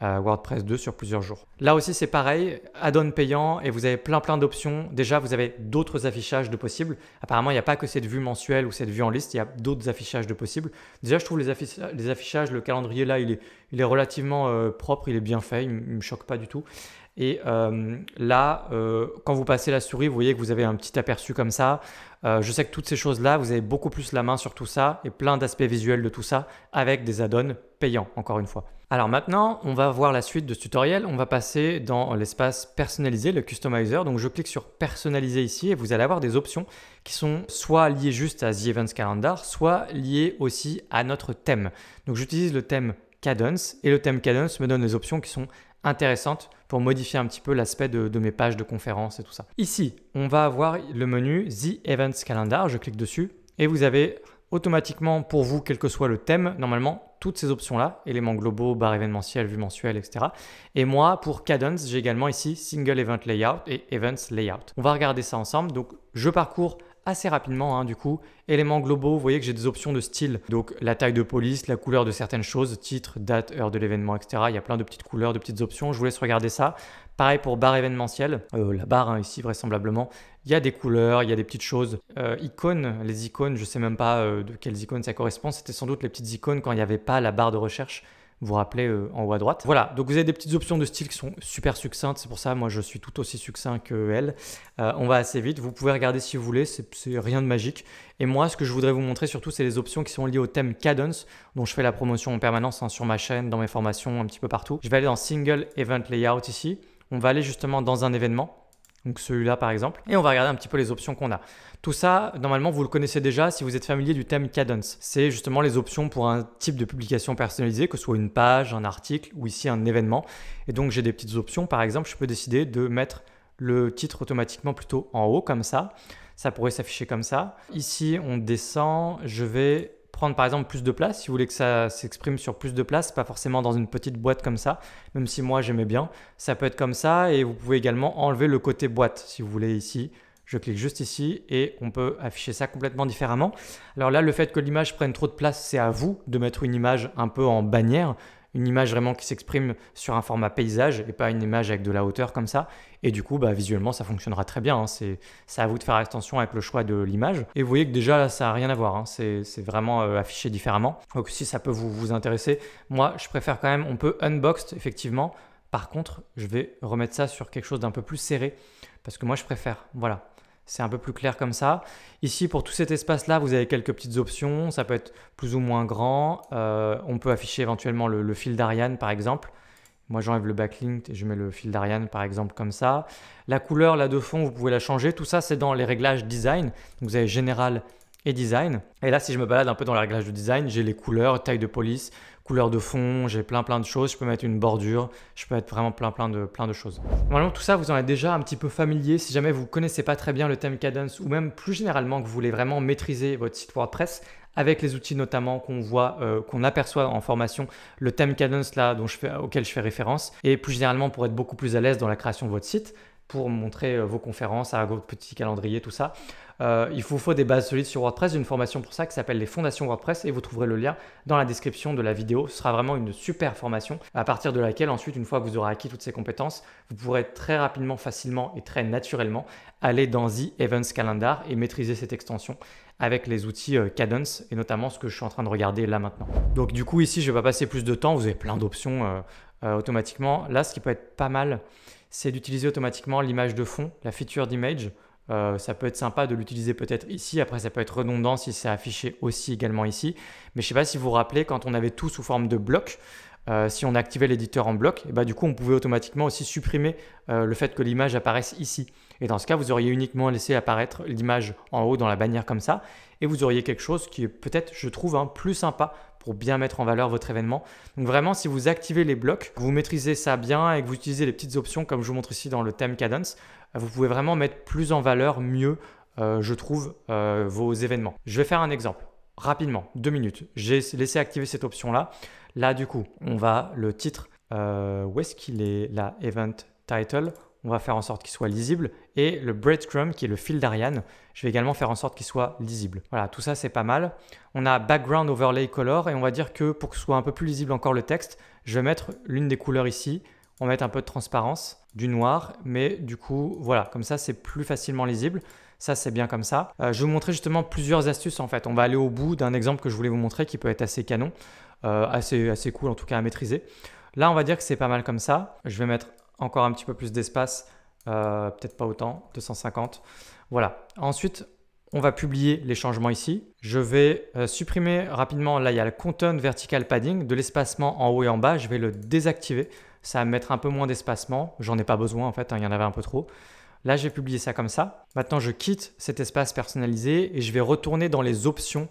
WordPress 2 sur plusieurs jours. Là aussi c'est pareil, add-on payant et vous avez plein plein d'options. Déjà vous avez d'autres affichages de possibles. Apparemment il n'y a pas que cette vue mensuelle ou cette vue en liste, il y a d'autres affichages de possibles. Déjà je trouve les, affiches, les affichages, le calendrier là il est, il est relativement euh, propre, il est bien fait, il ne me choque pas du tout. Et euh, là, euh, quand vous passez la souris, vous voyez que vous avez un petit aperçu comme ça. Euh, je sais que toutes ces choses-là, vous avez beaucoup plus la main sur tout ça et plein d'aspects visuels de tout ça avec des add-ons payants, encore une fois. Alors maintenant, on va voir la suite de ce tutoriel. On va passer dans l'espace personnalisé, le customizer. Donc je clique sur personnaliser ici et vous allez avoir des options qui sont soit liées juste à The Events Calendar, soit liées aussi à notre thème. Donc j'utilise le thème Cadence et le thème Cadence me donne des options qui sont intéressante pour modifier un petit peu l'aspect de, mes pages de conférences et tout ça. Ici, on va avoir le menu The Events Calendar, je clique dessus, et vous avez automatiquement pour vous, quel que soit le thème, normalement, toutes ces options-là, éléments globaux, barres événementielles, vues mensuelles, etc. Et moi, pour Cadence, j'ai également ici Single Event Layout et Events Layout. On va regarder ça ensemble. Donc, je parcours assez rapidement hein, du coup. Éléments globaux, vous voyez que j'ai des options de style, donc la taille de police, la couleur de certaines choses, titre, date, heure de l'événement, etc. Il y a plein de petites couleurs, de petites options, je vous laisse regarder ça. Pareil pour barre événementielle, euh, la barre hein, ici vraisemblablement, il y a des couleurs, il y a des petites choses. Euh, icônes, les icônes, je sais même pas euh, de quelles icônes ça correspond, c'était sans doute les petites icônes quand il n'y avait pas la barre de recherche vous rappelez euh, en haut à droite. Voilà, donc vous avez des petites options de style qui sont super succinctes, c'est pour ça moi je suis tout aussi succinct qu'elle. Euh, on va assez vite, vous pouvez regarder si vous voulez, c'est rien de magique. Et moi ce que je voudrais vous montrer surtout c'est les options qui sont liées au thème Cadence, dont je fais la promotion en permanence hein, sur ma chaîne, dans mes formations, un petit peu partout. Je vais aller dans Single Event Layout ici, on va aller justement dans un événement donc celui-là par exemple, et on va regarder un petit peu les options qu'on a. Tout ça, normalement, vous le connaissez déjà si vous êtes familier du thème Cadence. C'est justement les options pour un type de publication personnalisée, que ce soit une page, un article ou ici un événement. Et donc j'ai des petites options, par exemple, je peux décider de mettre le titre automatiquement plutôt en haut comme ça. Ça pourrait s'afficher comme ça. Ici, on descend, je vais prendre par exemple plus de place, si vous voulez que ça s'exprime sur plus de place, pas forcément dans une petite boîte comme ça, même si moi j'aimais bien, ça peut être comme ça et vous pouvez également enlever le côté boîte si vous voulez ici. Je clique juste ici et on peut afficher ça complètement différemment. Alors là, le fait que l'image prenne trop de place, c'est à vous de mettre une image un peu en bannière une image vraiment qui s'exprime sur un format paysage et pas une image avec de la hauteur comme ça. Et du coup, bah, visuellement, ça fonctionnera très bien. Hein. C'est à vous de faire attention avec le choix de l'image. Et vous voyez que déjà, là, ça n'a rien à voir. Hein. C'est vraiment euh, affiché différemment. Donc si ça peut vous, vous intéresser, moi, je préfère quand même, on peut unboxed, effectivement. Par contre, je vais remettre ça sur quelque chose d'un peu plus serré parce que moi, je préfère. Voilà c'est un peu plus clair comme ça. Ici, pour tout cet espace-là, vous avez quelques petites options. Ça peut être plus ou moins grand. Euh, on peut afficher éventuellement le, fil d'Ariane, par exemple. Moi, j'enlève le backlink et je mets le fil d'Ariane, par exemple, comme ça. La couleur, là, de fond, vous pouvez la changer. Tout ça, c'est dans les réglages design. vous avez général et design. Et là, si je me balade un peu dans les réglages de design, j'ai les couleurs, taille de police, couleur de fond, j'ai plein plein de choses, je peux mettre une bordure, je peux mettre vraiment plein plein de, plein de choses. Normalement tout ça vous en êtes déjà un petit peu familier si jamais vous ne connaissez pas très bien le thème cadence ou même plus généralement que vous voulez vraiment maîtriser votre site WordPress avec les outils notamment qu'on voit, euh, qu'on aperçoit en formation, le thème cadence là dont je fais, auquel je fais référence, et plus généralement pour être beaucoup plus à l'aise dans la création de votre site, pour montrer euh, vos conférences, à votre petit calendrier, tout ça. Euh, il vous faut des bases solides sur WordPress, une formation pour ça qui s'appelle les fondations WordPress et vous trouverez le lien dans la description de la vidéo. Ce sera vraiment une super formation à partir de laquelle ensuite, une fois que vous aurez acquis toutes ces compétences, vous pourrez très rapidement, facilement et très naturellement aller dans The Events Calendar et maîtriser cette extension avec les outils euh, Cadence et notamment ce que je suis en train de regarder là maintenant. Donc du coup ici, je ne vais pas passer plus de temps, vous avez plein d'options automatiquement. Là, ce qui peut être pas mal, c'est d'utiliser automatiquement l'image de fond, la feature d'image. Euh, ça peut être sympa de l'utiliser peut-être ici, après ça peut être redondant si c'est affiché aussi également ici. Mais je ne sais pas si vous vous rappelez, quand on avait tout sous forme de bloc, euh, si on activait l'éditeur en bloc, et eh bah, ben, du coup on pouvait automatiquement aussi supprimer euh, le fait que l'image apparaisse ici. Et dans ce cas, vous auriez uniquement laissé apparaître l'image en haut dans la bannière comme ça, et vous auriez quelque chose qui est peut-être, je trouve, hein, plus sympa bien mettre en valeur votre événement. Donc vraiment, si vous activez les blocs, vous maîtrisez ça bien et que vous utilisez les petites options comme je vous montre ici dans le thème cadence, euh, vous pouvez vraiment mettre plus en valeur, mieux, euh, je trouve, euh, vos événements. Je vais faire un exemple rapidement, deux minutes. J'ai laissé activer cette option-là. Là, du coup, on va le titre. où est-ce qu'il est la Event title on va faire en sorte qu'il soit lisible. Et le breadcrumb, qui est le fil d'Ariane, je vais également faire en sorte qu'il soit lisible. Voilà, tout ça c'est pas mal. On a background overlay color, et on va dire que pour que ce soit un peu plus lisible encore le texte, je vais mettre l'une des couleurs ici, on va mettre un peu de transparence, du noir, mais du coup, voilà, comme ça c'est plus facilement lisible. Ça, c'est bien comme ça. Euh, je vais vous montrer justement plusieurs astuces en fait. On va aller au bout d'un exemple que je voulais vous montrer qui peut être assez canon, euh, assez, assez cool en tout cas à maîtriser. Là, on va dire que c'est pas mal comme ça. Je vais mettre encore un petit peu plus d'espace, euh, peut-être pas autant, 250. Voilà. Ensuite, on va publier les changements ici. Je vais euh, supprimer rapidement, là il y a le content vertical padding, de l'espacement en haut et en bas, je vais le désactiver. Ça va mettre un peu moins d'espacement, j'en ai pas besoin en fait, hein, il y en avait un peu trop. Là j'ai publié ça comme ça. Maintenant je quitte cet espace personnalisé et je vais retourner dans les options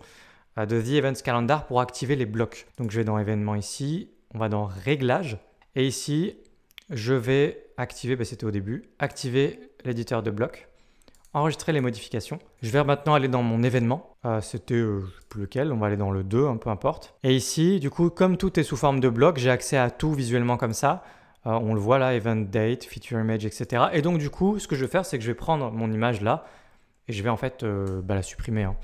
euh, de The Events Calendar pour activer les blocs. Donc je vais dans événements ici, on va dans réglages et ici je vais activer, bah, c'était au début, activer l'éditeur de bloc, enregistrer les modifications. Je vais maintenant aller dans mon événement, euh, c'était euh, lequel, on va aller dans le 2, un peu importe. Et ici, du coup, comme tout est sous forme de bloc, j'ai accès à tout visuellement comme ça. Euh, on le voit là, event date, feature image, etc. Et donc du coup, ce que je vais faire, c'est que je vais prendre mon image là, et je vais en fait bah, la supprimer. Hein.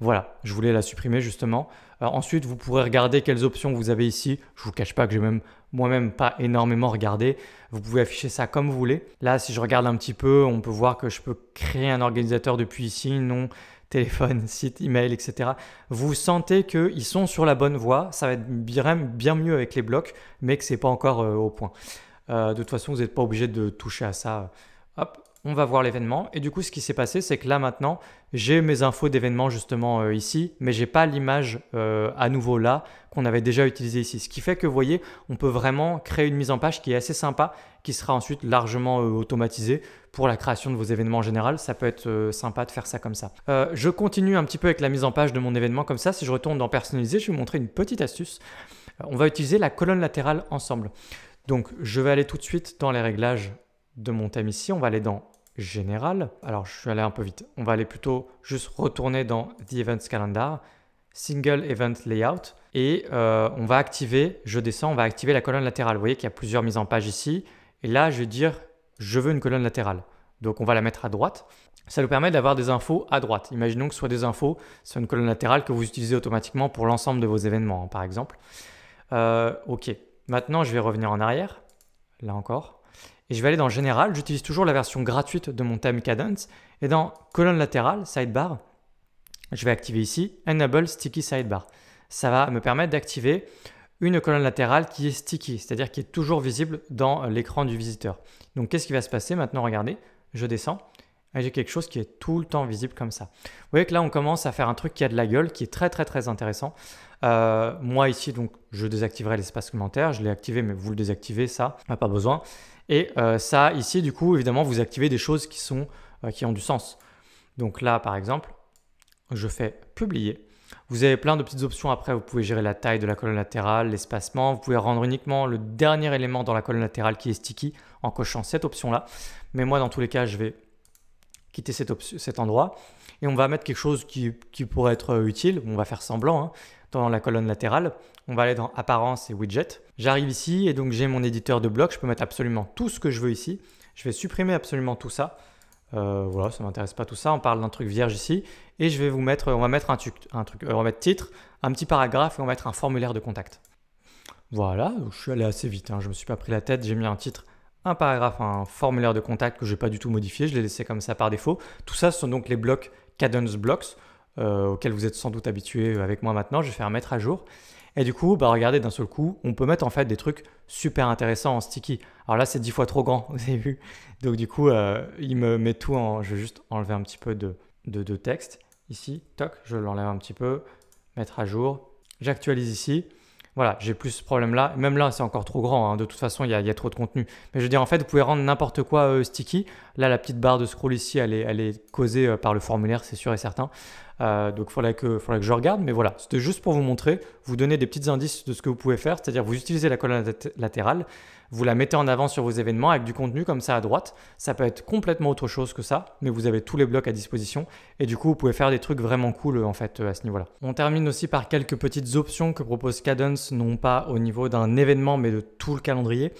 Voilà, je voulais la supprimer justement. Euh, ensuite, vous pourrez regarder quelles options vous avez ici. Je vous cache pas que j'ai même moi-même pas énormément regardé. Vous pouvez afficher ça comme vous voulez. Là, si je regarde un petit peu, on peut voir que je peux créer un organisateur depuis ici, nom, (laughs) téléphone, site, email, etc. Vous sentez qu'ils sont sur la bonne voie. Ça va être bien, mieux avec les blocs, mais que ce n'est pas encore euh, au point. Euh, de toute façon, vous n'êtes pas obligé de toucher à ça on va voir l'événement. Et du coup, ce qui s'est passé, c'est que là maintenant, j'ai mes infos d'événement justement euh, ici, mais j'ai pas l'image euh, à nouveau là qu'on avait déjà utilisée ici. Ce qui fait que, vous voyez, on peut vraiment créer une mise en page qui est assez sympa, qui sera ensuite largement euh, automatisée pour la création de vos événements en général. Ça peut être sympa de faire ça comme ça. je continue un petit peu avec la mise en page de mon événement comme ça. Si je retourne dans personnaliser, je vais vous montrer une petite astuce. on va utiliser la colonne latérale ensemble. Donc, je vais aller tout de suite dans les réglages de mon thème ici, on va aller dans Général. Alors, je suis allé un peu vite. On va aller plutôt juste retourner dans The Events Calendar, Single Event Layout, et euh, on va activer, je descends, on va activer la colonne latérale. Vous voyez qu'il y a plusieurs mises en page ici. Et là, je vais dire, je veux une colonne latérale. Donc, on va la mettre à droite. Ça nous permet d'avoir des infos à droite. Imaginons que ce soit des infos sur une colonne latérale que vous utilisez automatiquement pour l'ensemble de vos événements, hein, par exemple. Euh, ok, maintenant, je vais revenir en arrière. Là encore et je vais aller dans Général, j'utilise toujours la version gratuite de mon Time Cadence, et dans colonne latérale, sidebar, je vais activer ici Enable Sticky Sidebar. Ça va me permettre d'activer une colonne latérale qui est sticky, c'est-à-dire qui est toujours visible dans l'écran du visiteur. Donc qu'est-ce qui va se passer maintenant Regardez, je descends et j'ai quelque chose qui est tout le temps visible comme ça. Vous voyez que là, on commence à faire un truc qui a de la gueule, qui est très très très intéressant. Euh, moi ici, donc, je désactiverai l'espace commentaire, je l'ai activé, mais vous le désactivez, ça, n'a pas besoin. Et euh, ça, ici, du coup, évidemment, vous activez des choses qui, sont, euh, qui ont du sens. Donc là, par exemple, je fais publier. Vous avez plein de petites options après, vous pouvez gérer la taille de la colonne latérale, l'espacement, vous pouvez rendre uniquement le dernier élément dans la colonne latérale qui est sticky en cochant cette option-là. Mais moi, dans tous les cas, je vais quitter cet, endroit et on va mettre quelque chose qui, pourrait être euh, utile, on va faire semblant, hein. dans la colonne latérale. On va aller dans Apparence et Widget J'arrive ici et donc j'ai mon éditeur de blocs. Je peux mettre absolument tout ce que je veux ici. Je vais supprimer absolument tout ça. Euh, voilà, ça ne m'intéresse pas tout ça. On parle d'un truc vierge ici. Et je vais vous mettre, on va mettre un truc, euh, on va mettre titre, un petit paragraphe et on va mettre un formulaire de contact. Voilà, je suis allé assez vite. Je hein. Je me suis pas pris la tête. J'ai mis un titre, un paragraphe, un formulaire de contact que je n'ai pas du tout modifié. Je l'ai laissé comme ça par défaut. Tout ça, ce sont donc les blocs Cadence Blocks euh, auxquels vous êtes sans doute habitué avec moi maintenant. Je vais faire mettre à jour. Et du coup, bah regardez, d'un seul coup, on peut mettre en fait des trucs super intéressants en sticky. Alors là, c'est 10 fois trop grand, vous avez vu. Donc du coup, euh, il me met tout en... Je vais juste enlever un petit peu de, de, texte. Ici, toc, je l'enlève un petit peu, mettre à jour. J'actualise ici. Voilà, j'ai plus ce problème-là. Même là, c'est encore trop grand. Hein. De toute façon, il y, a trop de contenu. Mais je veux dire, en fait, vous pouvez rendre n'importe quoi euh, sticky. Là, la petite barre de scroll ici, elle est, causée euh, par le formulaire, c'est sûr et certain. Euh, donc, il faudrait que, faudrait que je regarde. Mais voilà, c'était juste pour vous montrer, vous donner des petits indices de ce que vous pouvez faire. C'est-à-dire, vous utilisez la colonne latérale, vous la mettez en avant sur vos événements avec du contenu comme ça à droite. Ça peut être complètement autre chose que ça, mais vous avez tous les blocs à disposition. Et du coup, vous pouvez faire des trucs vraiment cool euh, en fait à ce niveau-là. On termine aussi par quelques petites options que propose Cadence, non pas au niveau d'un événement, mais de tout le calendrier.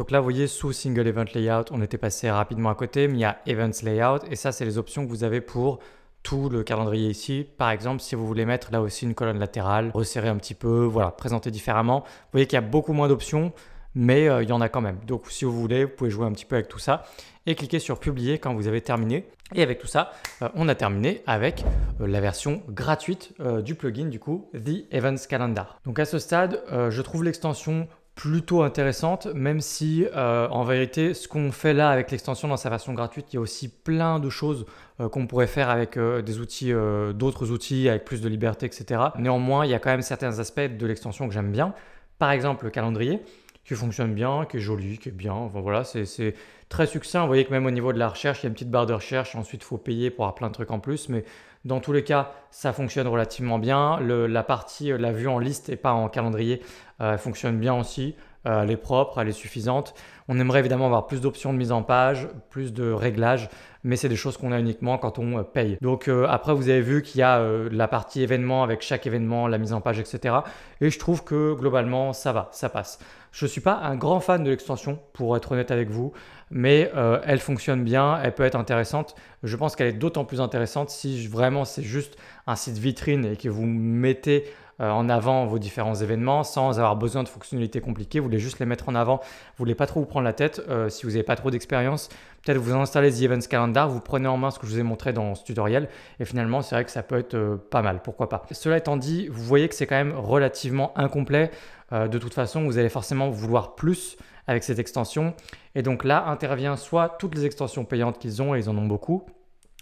Donc là, vous voyez, sous Single Event Layout, on était passé rapidement à côté, mais il y a Events Layout, et ça, c'est les options que vous avez pour tout le calendrier ici. Par exemple, si vous voulez mettre là aussi une colonne latérale, resserrer un petit peu, voilà, présenter différemment. Vous voyez qu'il y a beaucoup moins d'options, mais euh, il y en a quand même. Donc si vous voulez, vous pouvez jouer un petit peu avec tout ça et cliquer sur publier quand vous avez terminé. Et avec tout ça, euh, on a terminé avec euh, la version gratuite du plugin du coup, The Events Calendar. Donc à ce stade, je trouve l'extension plutôt intéressante, même si euh, en vérité, ce qu'on fait là avec l'extension dans sa version gratuite, il y a aussi plein de choses euh, qu'on pourrait faire avec euh, des outils, d'autres outils, avec plus de liberté, etc. Néanmoins, il y a quand même certains aspects de l'extension que j'aime bien. Par exemple, le calendrier qui fonctionne bien, qui est joli, qui est bien. voilà, c'est très succinct. Vous voyez que même au niveau de la recherche, il y a une petite barre de recherche. Ensuite, il faut payer pour avoir plein de trucs en plus. Mais dans tous les cas, ça fonctionne relativement bien. la partie, euh, la vue en liste et pas en calendrier, euh, elle fonctionne bien aussi. Euh, elle est propre, elle est suffisante. On aimerait évidemment avoir plus d'options de mise en page, plus de réglages mais c'est des choses qu'on a uniquement quand on euh, paye. Donc euh, après, vous avez vu qu'il y a euh, la partie événement avec chaque événement, la mise en page, etc. Et je trouve que globalement, ça va, ça passe. Je ne suis pas un grand fan de l'extension, pour être honnête avec vous, mais elle fonctionne bien, elle peut être intéressante. Je pense qu'elle est d'autant plus intéressante si vraiment c'est juste un site vitrine et que vous mettez euh, en avant vos différents événements sans avoir besoin de fonctionnalités compliquées. Vous voulez juste les mettre en avant. Vous voulez pas trop vous prendre la tête. Euh, si vous n'avez pas trop d'expérience, peut-être vous installez The Events Calendar, vous prenez en main ce que je vous ai montré dans ce tutoriel. Et finalement, c'est vrai que ça peut être euh, pas mal. Pourquoi pas Cela étant dit, vous voyez que c'est quand même relativement incomplet. de toute façon, vous allez forcément vouloir plus avec cette extension. Et donc là intervient soit toutes les extensions payantes qu'ils ont, et ils en ont beaucoup,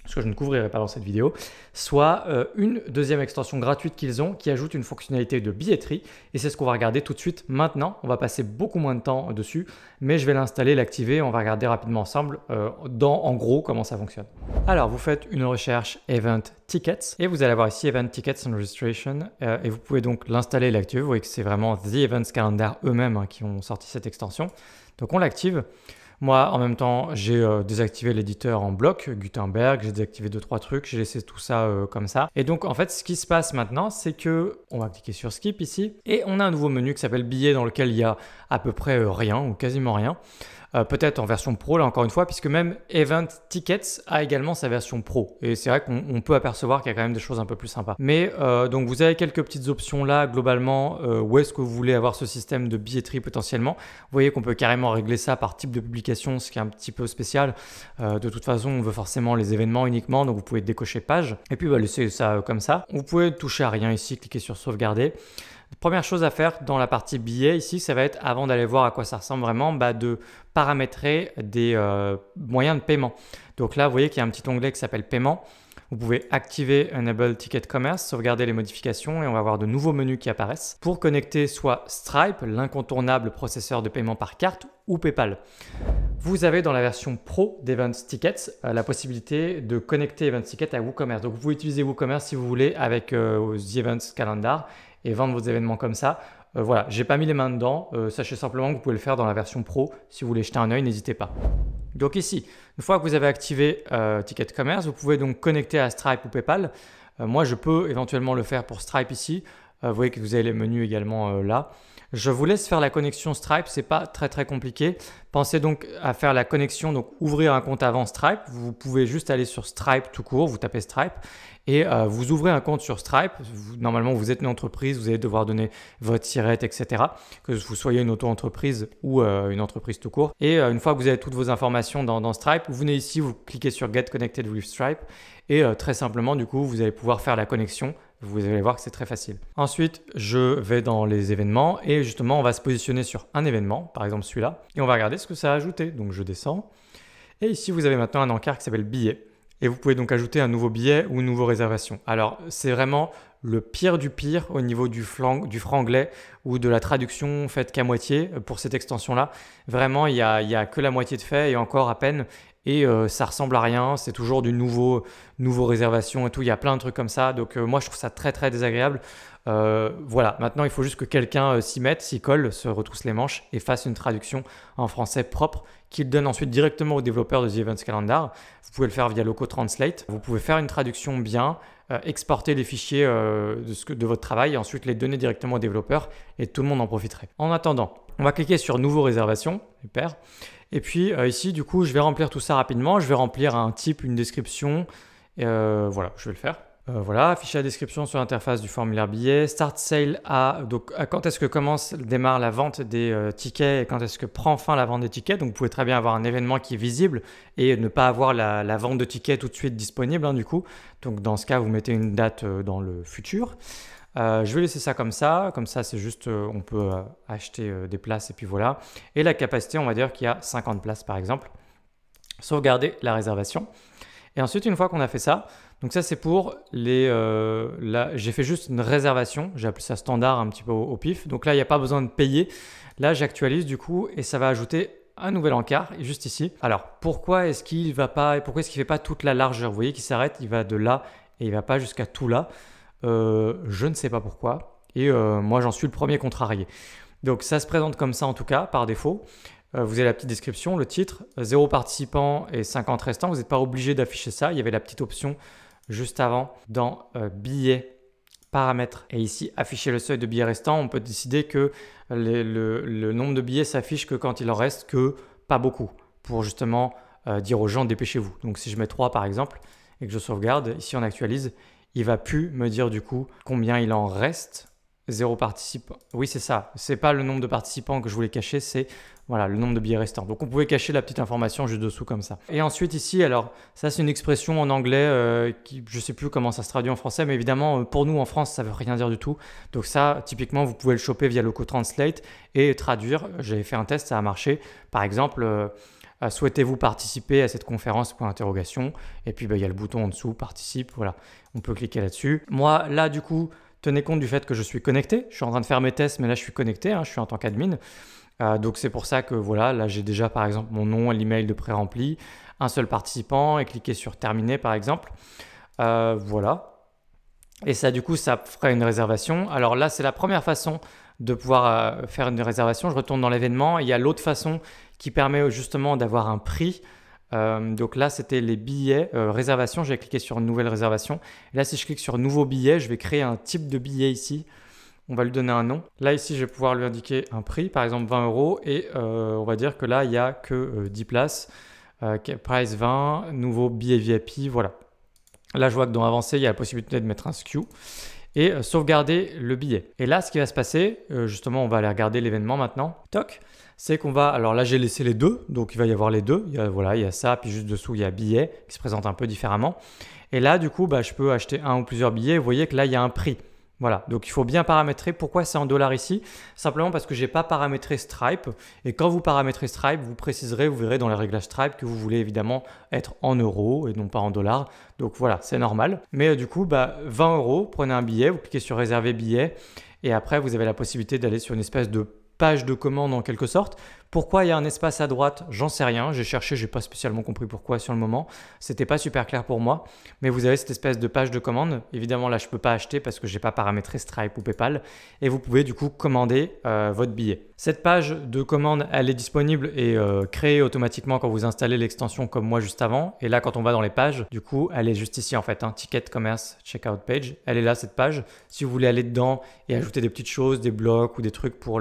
ce que je ne couvrirai pas dans cette vidéo, soit euh, une deuxième extension gratuite qu'ils ont qui ajoute une fonctionnalité de billetterie et c'est ce qu'on va regarder tout de suite maintenant. On va passer beaucoup moins de temps dessus, mais je vais l'installer, l'activer, on va regarder rapidement ensemble euh, dans en gros comment ça fonctionne. Alors vous faites une recherche Event Tickets et vous allez avoir ici Event Tickets and Registration euh, et vous pouvez donc l'installer et l'activer. Vous voyez que c'est vraiment The Events Calendar eux-mêmes hein, qui ont sorti cette extension. Donc on l'active. Moi, en même temps, j'ai euh, désactivé l'éditeur en bloc, Gutenberg, j'ai désactivé deux trois trucs, j'ai laissé tout ça euh, comme ça. Et donc, en fait, ce qui se passe maintenant, c'est que on va cliquer sur Skip ici, et on a un nouveau menu qui s'appelle Billets dans lequel il y a à peu près euh, rien ou quasiment rien. Euh, peut-être en version pro là encore une fois, puisque même Event Tickets a également sa version pro. Et c'est vrai qu'on peut apercevoir qu'il y a quand même des choses un peu plus sympas. Mais euh, donc vous avez quelques petites options là globalement, euh, où est-ce que vous voulez avoir ce système de billetterie potentiellement. Vous voyez qu'on peut carrément régler ça par type de publication, ce qui est un petit peu spécial. de toute façon, on veut forcément les événements uniquement, donc vous pouvez décocher page. Et puis bah, laisser ça comme ça. Vous pouvez toucher à rien ici, cliquer sur sauvegarder. Première chose à faire dans la partie billets ici, ça va être avant d'aller voir à quoi ça ressemble vraiment, bah, de paramétrer des euh, moyens de paiement. Donc là, vous voyez qu'il y a un petit onglet qui s'appelle paiement. Vous pouvez activer Enable Ticket Commerce, sauvegarder les modifications et on va avoir de nouveaux menus qui apparaissent pour connecter soit Stripe, l'incontournable processeur de paiement par carte, ou PayPal. Vous avez dans la version pro d'Events Tickets euh, la possibilité de connecter Events Tickets à WooCommerce. Donc vous pouvez utiliser WooCommerce si vous voulez avec euh, Events Calendar vendre vos événements comme ça. Euh, voilà, j'ai pas mis les mains dedans. Euh, sachez simplement que vous pouvez le faire dans la version pro. Si vous voulez jeter un oeil n'hésitez pas. Donc ici, une fois que vous avez activé euh, Ticket Commerce, vous pouvez donc connecter à Stripe ou PayPal. moi, je peux éventuellement le faire pour Stripe ici. Euh, vous voyez que vous avez les menus également euh, là. Je vous laisse faire la connexion Stripe, c'est pas très très compliqué. Pensez donc à faire la connexion, donc ouvrir un compte avant Stripe. Vous pouvez juste aller sur Stripe tout court, vous tapez Stripe et euh, vous ouvrez un compte sur Stripe. normalement, vous êtes une entreprise, vous allez devoir donner votre tirette, etc. Que vous soyez une auto-entreprise ou une entreprise tout court. Et une fois que vous avez toutes vos informations dans, Stripe, vous venez ici, vous cliquez sur Get Connected with Stripe et très simplement, du coup, vous allez pouvoir faire la connexion vous allez voir que c'est très facile. Ensuite, je vais dans les événements et justement, on va se positionner sur un événement, par exemple celui-là, et on va regarder ce que ça a ajouté. Donc, je descends. Et ici, vous avez maintenant un encart qui s'appelle billet. Et vous pouvez donc ajouter un nouveau billet ou une nouvelle réservation. Alors, c'est vraiment le pire du pire au niveau du, flanc du franglais ou de la traduction faite qu'à moitié pour cette extension-là. Vraiment, il n'y a, a, que la moitié de fait et encore à peine et euh, ça ressemble à rien, c'est toujours du nouveau, nouveau réservation et tout, il y a plein de trucs comme ça, donc euh, moi je trouve ça très très désagréable. Euh, voilà, maintenant il faut juste que quelqu'un s'y mette, s'y colle, se retrousse les manches et fasse une traduction en français propre qu'il donne ensuite directement aux développeurs de The Events Calendar. Vous pouvez le faire via Loco Translate, vous pouvez faire une traduction bien, exporter les fichiers de, ce de votre travail et ensuite les donner directement aux développeurs et tout le monde en profiterait. En attendant, on va cliquer sur Nouveau réservation, super. Et puis euh, ici, du coup, je vais remplir tout ça rapidement. Je vais remplir un type, une description. Euh, voilà, je vais le faire. Euh, voilà, afficher la description sur l'interface du formulaire billet. Start sale à, donc, quand est-ce que commence, démarre la vente des tickets et quand est-ce que prend fin la vente des tickets. Donc, vous pouvez très bien avoir un événement qui est visible et ne pas avoir la, vente de tickets tout de suite disponible, hein, du coup. Donc, dans ce cas, vous mettez une date dans le futur. Euh, je vais laisser ça comme ça, comme ça c'est juste euh, on peut euh, acheter des places et puis voilà. Et la capacité, on va dire qu'il y a 50 places par exemple. Sauvegarder la réservation. Et ensuite, une fois qu'on a fait ça, donc ça c'est pour les... j'ai fait juste une réservation, j'ai appelé ça standard un petit peu au, pif. Donc là, il n'y a pas besoin de payer. Là, j'actualise du coup et ça va ajouter un nouvel encart juste ici. Alors, pourquoi est-ce qu'il va pas... Pourquoi est-ce qu'il ne fait pas toute la largeur Vous voyez qu'il s'arrête, il va de là et il ne va pas jusqu'à tout là. Euh, je ne sais pas pourquoi. Et euh, moi, j'en suis le premier contrarié. Donc ça se présente comme ça en tout cas, par défaut. Euh, vous avez la petite description, le titre, 0 participants et 50 restants. Vous n'êtes pas obligé d'afficher ça. Il y avait la petite option juste avant dans billets, paramètres. Et ici, afficher le seuil de billets restants, on peut décider que le, nombre de billets s'affiche que quand il en reste que pas beaucoup, pour justement dire aux gens dépêchez-vous. Donc si je mets 3 par exemple et que je sauvegarde, ici on actualise, il va plus me dire du coup combien il en reste. Zéro participant. Oui, c'est ça. C'est pas le nombre de participants que je voulais cacher, c'est voilà le nombre de billets restants. Donc on pouvait cacher la petite information juste dessous comme ça. Et ensuite ici, alors ça c'est une expression en anglais euh, qui je sais plus comment ça se traduit en français, mais évidemment euh, pour nous en France ça veut rien dire du tout. Donc ça typiquement vous pouvez le choper via le co-translate et traduire. J'avais fait un test, ça a marché. Par exemple. Euh, euh, souhaitez-vous participer à cette conférence pour interrogation, Et puis, bah, il y a le bouton en dessous, participe, voilà, on peut cliquer là-dessus. Moi, là, du coup, tenez compte du fait que je suis connecté. Je suis en train de faire mes tests, mais là, je suis connecté, hein, je suis en tant qu'admin. Euh, donc, c'est pour ça que, voilà, là, j'ai déjà, par exemple, mon nom, l'email de pré-rempli, un seul participant, et cliquer sur terminer, par exemple. Euh, voilà. Et ça, du coup, ça ferait une réservation. Alors là, c'est la première façon de pouvoir faire une réservation. Je retourne dans l'événement. Il y a l'autre façon qui permet euh, justement d'avoir un prix. Euh, donc là, c'était les billets, euh, réservation. J'ai cliqué sur nouvelle réservation. là, si je clique sur nouveau billet, je vais créer un type de billet ici. On va lui donner un nom. Là, ici, je vais pouvoir lui indiquer un prix, par exemple 20 euros. Et on va dire que là, il n'y a que 10 places. price 20, nouveau billet VIP, voilà. Là, je vois que dans Avancé, il y a la possibilité de mettre un SKU et sauvegarder le billet. Et là, ce qui va se passer, justement, on va aller regarder l'événement maintenant. Toc c'est qu'on va, alors là j'ai laissé les deux, donc il va y avoir les deux, il y a, voilà, il y a ça, puis juste dessous il y a billets qui se présente un peu différemment. Et là du coup, bah, je peux acheter un ou plusieurs billets, vous voyez que là il y a un prix. Voilà, donc il faut bien paramétrer. Pourquoi c'est en dollars ici Simplement parce que je n'ai pas paramétré Stripe. Et quand vous paramétrez Stripe, vous préciserez, vous verrez dans les réglages Stripe que vous voulez évidemment être en euros et non pas en dollars. Donc voilà, c'est normal. Mais euh, du coup, bah, 20 euros, prenez un billet, vous cliquez sur réserver billet. Et après, vous avez la possibilité d'aller sur une espèce de page de commande en quelque sorte, pourquoi il y a un espace à droite J'en sais rien. J'ai cherché, j'ai pas spécialement compris pourquoi sur le moment. C'était pas super clair pour moi. Mais vous avez cette espèce de page de commande. Évidemment, là, je peux pas acheter parce que j'ai pas paramétré Stripe ou PayPal. Et vous pouvez du coup commander euh, votre billet. Cette page de commande, elle est disponible et euh, créée automatiquement quand vous installez l'extension comme moi juste avant. Et là, quand on va dans les pages, du coup, elle est juste ici en fait. Hein. ticket commerce checkout page. Elle est là cette page. Si vous voulez aller dedans et ajouter des petites choses, des blocs ou des trucs pour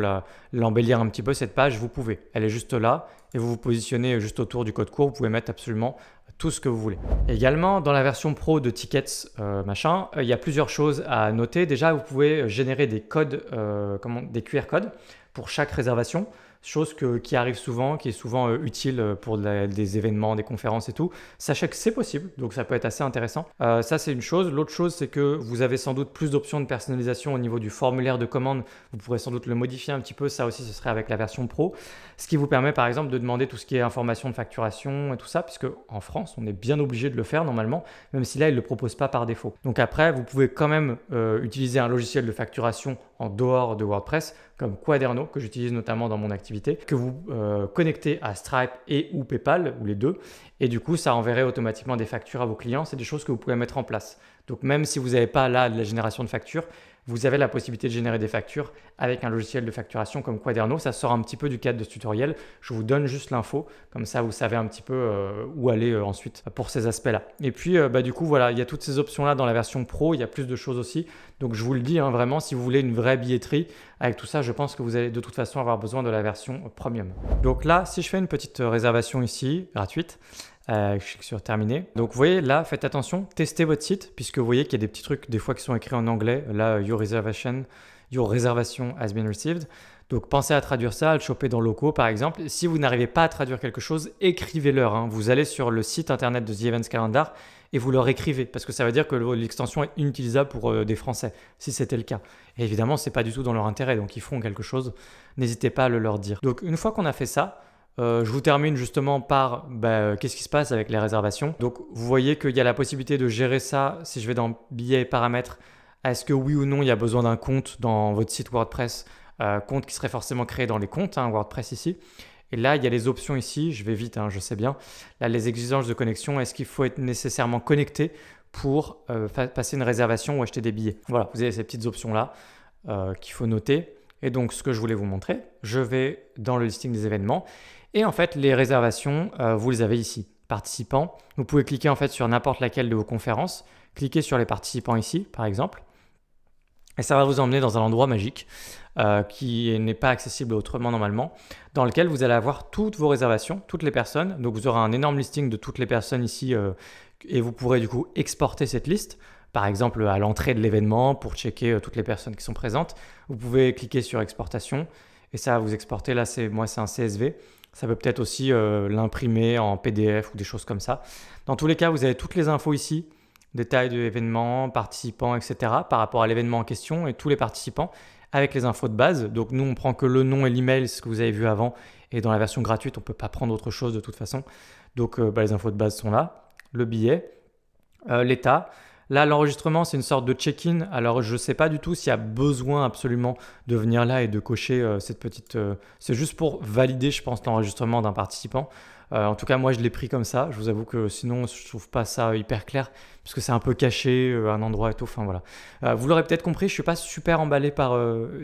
l'embellir un petit peu cette page, vous pouvez. Elle est juste là et vous vous positionnez juste autour du code court. Vous pouvez mettre absolument tout ce que vous voulez. Également, dans la version pro de Tickets euh, machin, euh, il y a plusieurs choses à noter. Déjà, vous pouvez générer des codes, euh, des QR codes pour chaque réservation chose qui arrive souvent, qui est souvent euh, utile euh, pour des événements, des conférences et tout, sachez que c'est possible, donc ça peut être assez intéressant. Euh, ça, c'est une chose. L'autre chose, c'est que vous avez sans doute plus d'options de personnalisation au niveau du formulaire de commande. Vous pourrez sans doute le modifier un petit peu. Ça aussi, ce serait avec la version pro, ce qui vous permet par exemple de demander tout ce qui est information de facturation et tout ça, puisque en France, on est bien obligé de le faire normalement, même si là, il ne le propose pas par défaut. Donc après, vous pouvez quand même utiliser un logiciel de facturation en dehors de WordPress comme Quaderno, que j'utilise notamment dans mon activité, que vous euh, connectez à Stripe et ou PayPal, ou les deux, et du coup, ça enverrait automatiquement des factures à vos clients. C'est des choses que vous pouvez mettre en place. Donc, même si vous n'avez pas là de la génération de factures, vous avez la possibilité de générer des factures avec un logiciel de facturation comme Quaderno. Ça sort un petit peu du cadre de ce tutoriel. Je vous donne juste l'info, comme ça vous savez un petit peu euh, où aller euh, ensuite pour ces aspects-là. Et puis, euh, bah, du coup, voilà, il y a toutes ces options-là dans la version pro. Il y a plus de choses aussi. Donc, je vous le dis, hein, vraiment, si vous voulez une vraie billetterie avec tout ça, je pense que vous allez de toute façon avoir besoin de la version premium. Donc là, si je fais une petite réservation ici, gratuite, euh, je clique sur terminer. Donc vous voyez là, faites attention, testez votre site puisque vous voyez qu'il y a des petits trucs des fois qui sont écrits en anglais. Là, euh, your reservation, your has been received. Donc pensez à traduire ça, à le choper dans locaux par exemple. Si vous n'arrivez pas à traduire quelque chose, écrivez-leur. Hein. Vous allez sur le site internet de The Events Calendar et vous leur écrivez parce que ça veut dire que l'extension est inutilisable pour euh, des Français si c'était le cas. Et évidemment, c'est pas du tout dans leur intérêt, donc ils feront quelque chose. N'hésitez pas à le leur dire. Donc une fois qu'on a fait ça, euh, je vous termine justement par bah, euh, qu'est-ce qui se passe avec les réservations. Donc vous voyez qu'il y a la possibilité de gérer ça si je vais dans billets et paramètres. Est-ce que oui ou non il y a besoin d'un compte dans votre site WordPress euh, Compte qui serait forcément créé dans les comptes hein, WordPress ici. Et là, il y a les options ici, je vais vite, hein, je sais bien. Là, les exigences de connexion, est-ce qu'il faut être nécessairement connecté pour passer une réservation ou acheter des billets Voilà, vous avez ces petites options-là qu'il faut noter. Et donc, ce que je voulais vous montrer, je vais dans le listing des événements et en fait, les réservations, euh, vous les avez ici. Participants, vous pouvez cliquer en fait sur n'importe laquelle de vos conférences, cliquez sur les participants ici, par exemple, et ça va vous emmener dans un endroit magique euh, qui n'est pas accessible autrement normalement, dans lequel vous allez avoir toutes vos réservations, toutes les personnes. Donc vous aurez un énorme listing de toutes les personnes ici euh, et vous pourrez du coup exporter cette liste par exemple à l'entrée de l'événement pour checker toutes les personnes qui sont présentes. Vous pouvez cliquer sur exportation et ça va vous exporter. Là, c'est moi, c'est un CSV. Ça peut peut-être aussi euh, l'imprimer en PDF ou des choses comme ça. Dans tous les cas, vous avez toutes les infos ici, détails de l'événement, participants, etc. par rapport à l'événement en question et tous les participants avec les infos de base. Donc nous, on prend que le nom et l'email, ce que vous avez vu avant. Et dans la version gratuite, on ne peut pas prendre autre chose de toute façon. Donc euh, bah, les infos de base sont là. Le billet, euh, l'état, Là, l'enregistrement, c'est une sorte de check-in. Alors, je ne sais pas du tout s'il y a besoin absolument de venir là et de cocher euh, cette petite... Euh, c'est juste pour valider, je pense, l'enregistrement d'un participant. Euh, en tout cas, moi, je l'ai pris comme ça. Je vous avoue que sinon, je trouve pas ça hyper clair puisque c'est un peu caché, un endroit et tout. Enfin voilà. vous l'aurez peut-être compris, je ne suis pas super emballé par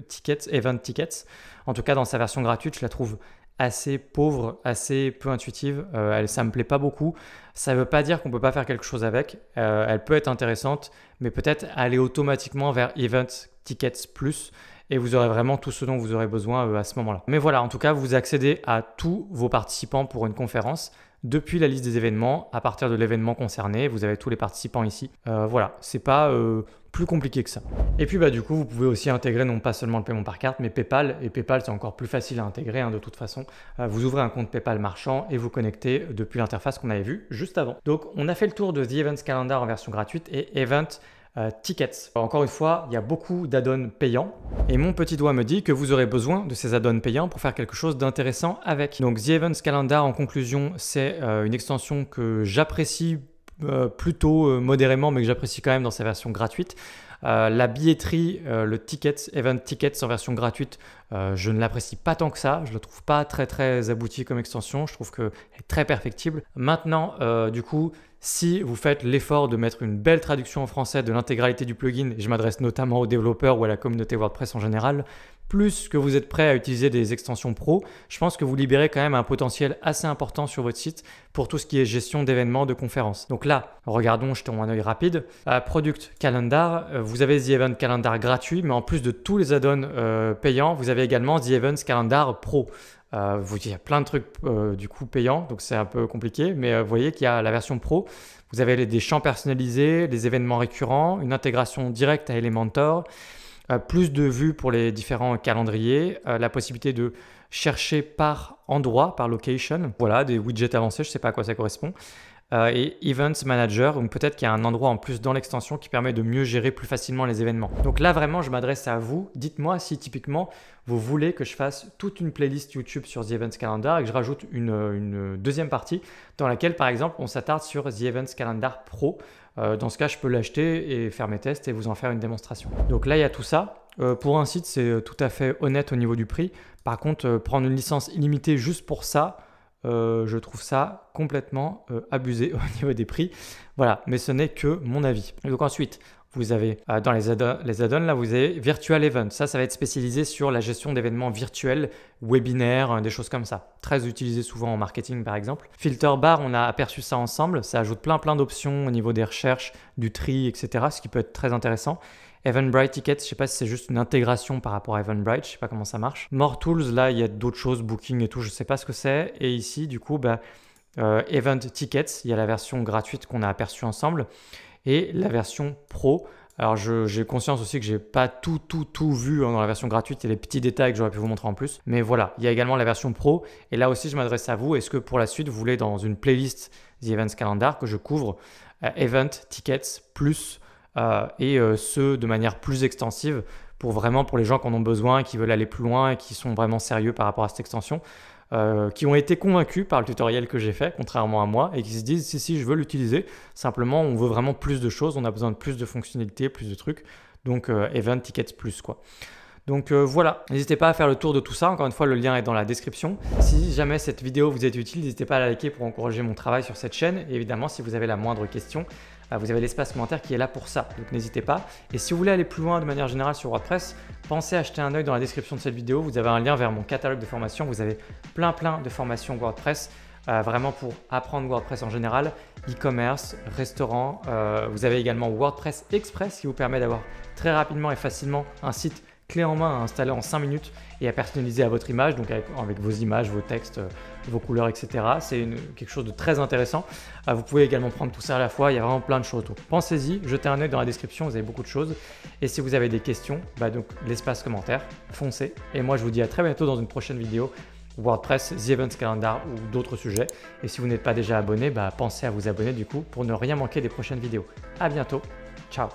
Tickets, Event Tickets. En tout cas, dans sa version gratuite, je la trouve assez pauvre, assez peu intuitive. Ça ça me plaît pas beaucoup. Ça ne veut pas dire qu'on ne peut pas faire quelque chose avec. Euh, elle peut être intéressante, mais peut-être aller automatiquement vers Event Tickets Plus et vous aurez vraiment tout ce dont vous aurez besoin euh, à ce moment-là. Mais voilà, en tout cas, vous accédez à tous vos participants pour une conférence depuis la liste des événements. À partir de l'événement concerné, vous avez tous les participants ici. Euh, voilà, c'est pas euh, plus compliqué que ça. Et puis bah du coup, vous pouvez aussi intégrer non pas seulement le paiement par carte, mais PayPal. Et PayPal, c'est encore plus facile à intégrer hein, de toute façon. Euh, vous ouvrez un compte PayPal marchand et vous connectez depuis l'interface qu'on avait vue juste avant. Donc on a fait le tour de The Events Calendar en version gratuite et Event euh, tickets. Encore une fois, il y a beaucoup d'addons payants et mon petit doigt me dit que vous aurez besoin de ces addons payants pour faire quelque chose d'intéressant avec. Donc The Events Calendar en conclusion, c'est euh, une extension que j'apprécie euh, plutôt modérément mais que j'apprécie quand même dans sa version gratuite. la billetterie, le tickets, event tickets en version gratuite, je ne l'apprécie pas tant que ça. Je le trouve pas très très abouti comme extension. Je trouve que est très perfectible. Maintenant, du coup, si vous faites l'effort de mettre une belle traduction en français de l'intégralité du plugin, et je m'adresse notamment aux développeurs ou à la communauté WordPress en général, plus que vous êtes prêt à utiliser des extensions pro, je pense que vous libérez quand même un potentiel assez important sur votre site pour tout ce qui est gestion d'événements, de conférences. Donc là, regardons, jetons un œil rapide. Product Calendar, euh, vous avez The Event Calendar gratuit, mais en plus de tous les add-ons euh, payants, vous avez également The Events Calendar Pro. Euh, il y a plein de trucs euh, du coup payants, donc c'est un peu compliqué, mais euh, vous voyez qu'il y a la version pro. Vous avez des champs personnalisés, des événements récurrents, une intégration directe à Elementor, plus de vues pour les différents calendriers, la possibilité de chercher par endroit, par location. Voilà, des widgets avancés, je ne sais pas à quoi ça correspond. Euh, et Events Manager, ou peut-être qu'il y a un endroit en plus dans l'extension qui permet de mieux gérer plus facilement les événements. Donc là vraiment je m'adresse à vous, dites-moi si typiquement vous voulez que je fasse toute une playlist YouTube sur The Events Calendar et que je rajoute une, deuxième partie dans laquelle par exemple on s'attarde sur The Events Calendar Pro. Euh, dans ce cas je peux l'acheter et faire mes tests et vous en faire une démonstration. Donc là il y a tout ça. Euh, pour un site c'est tout à fait honnête au niveau du prix. Par contre prendre une licence illimitée juste pour ça, euh, je trouve ça complètement euh, abusé (laughs) au niveau des prix. Voilà, mais ce n'est que mon avis. donc ensuite, vous avez euh, dans les, add ons là, vous avez Virtual Event. Ça, ça va être spécialisé sur la gestion d'événements virtuels, webinaires, des choses comme ça. Très utilisé souvent en marketing, par exemple. Filter Bar, on a aperçu ça ensemble. Ça ajoute plein, plein d'options au niveau des recherches, du tri, etc. Ce qui peut être très intéressant. Eventbrite Tickets, je sais pas si c'est juste une intégration par rapport à Eventbrite, je sais pas comment ça marche. More Tools, là, il y a d'autres choses, Booking et tout, je sais pas ce que c'est. Et ici, du coup, bah, euh, Event Tickets, il y a la version gratuite qu'on a aperçue ensemble et la version pro. Alors j'ai conscience aussi que j'ai pas tout tout tout vu hein, dans la version gratuite Il y a les petits détails que j'aurais pu vous montrer en plus. Mais voilà, il y a également la version pro et là aussi je m'adresse à vous. Est-ce que pour la suite vous voulez dans une playlist The Events Calendar que je couvre euh, Event Tickets plus euh, et euh, ce de manière plus extensive pour vraiment pour les gens qui en ont besoin, qui veulent aller plus loin et qui sont vraiment sérieux par rapport à cette extension, euh, qui ont été convaincus par le tutoriel que j'ai fait, contrairement à moi, et qui se disent si si je veux l'utiliser, simplement on veut vraiment plus de choses, on a besoin de plus de fonctionnalités, plus de trucs, donc Event Tickets Plus quoi. Donc voilà, n'hésitez pas à faire le tour de tout ça, encore une fois le lien est dans la description. Si jamais cette vidéo vous est utile, n'hésitez pas à la liker pour encourager mon travail sur cette chaîne, et évidemment si vous avez la moindre question, ah, vous avez l'espace commentaire qui est là pour ça, donc n'hésitez pas. Et si vous voulez aller plus loin de manière générale sur WordPress, pensez à acheter un œil dans la description de cette vidéo, vous avez un lien vers mon catalogue de formation vous avez plein plein de formations WordPress, euh, vraiment pour apprendre WordPress en général, e-commerce, restaurant, euh, vous avez également WordPress Express qui vous permet d'avoir très rapidement et facilement un site clé en main à installer en 5 minutes et à personnaliser à votre image, donc avec, vos images, vos textes, euh, vos couleurs, etc. C'est quelque chose de très intéressant. Euh, vous pouvez également prendre tout ça à la fois, il y a vraiment plein de choses. autour. pensez-y, jetez un œil dans la description, vous avez beaucoup de choses. Et si vous avez des questions, bah, donc l'espace commentaire, foncez. Et moi je vous dis à très bientôt dans une prochaine vidéo WordPress, The Events Calendar ou d'autres sujets. Et si vous n'êtes pas déjà abonné, bah, pensez à vous abonner du coup pour ne rien manquer des prochaines vidéos. À bientôt, ciao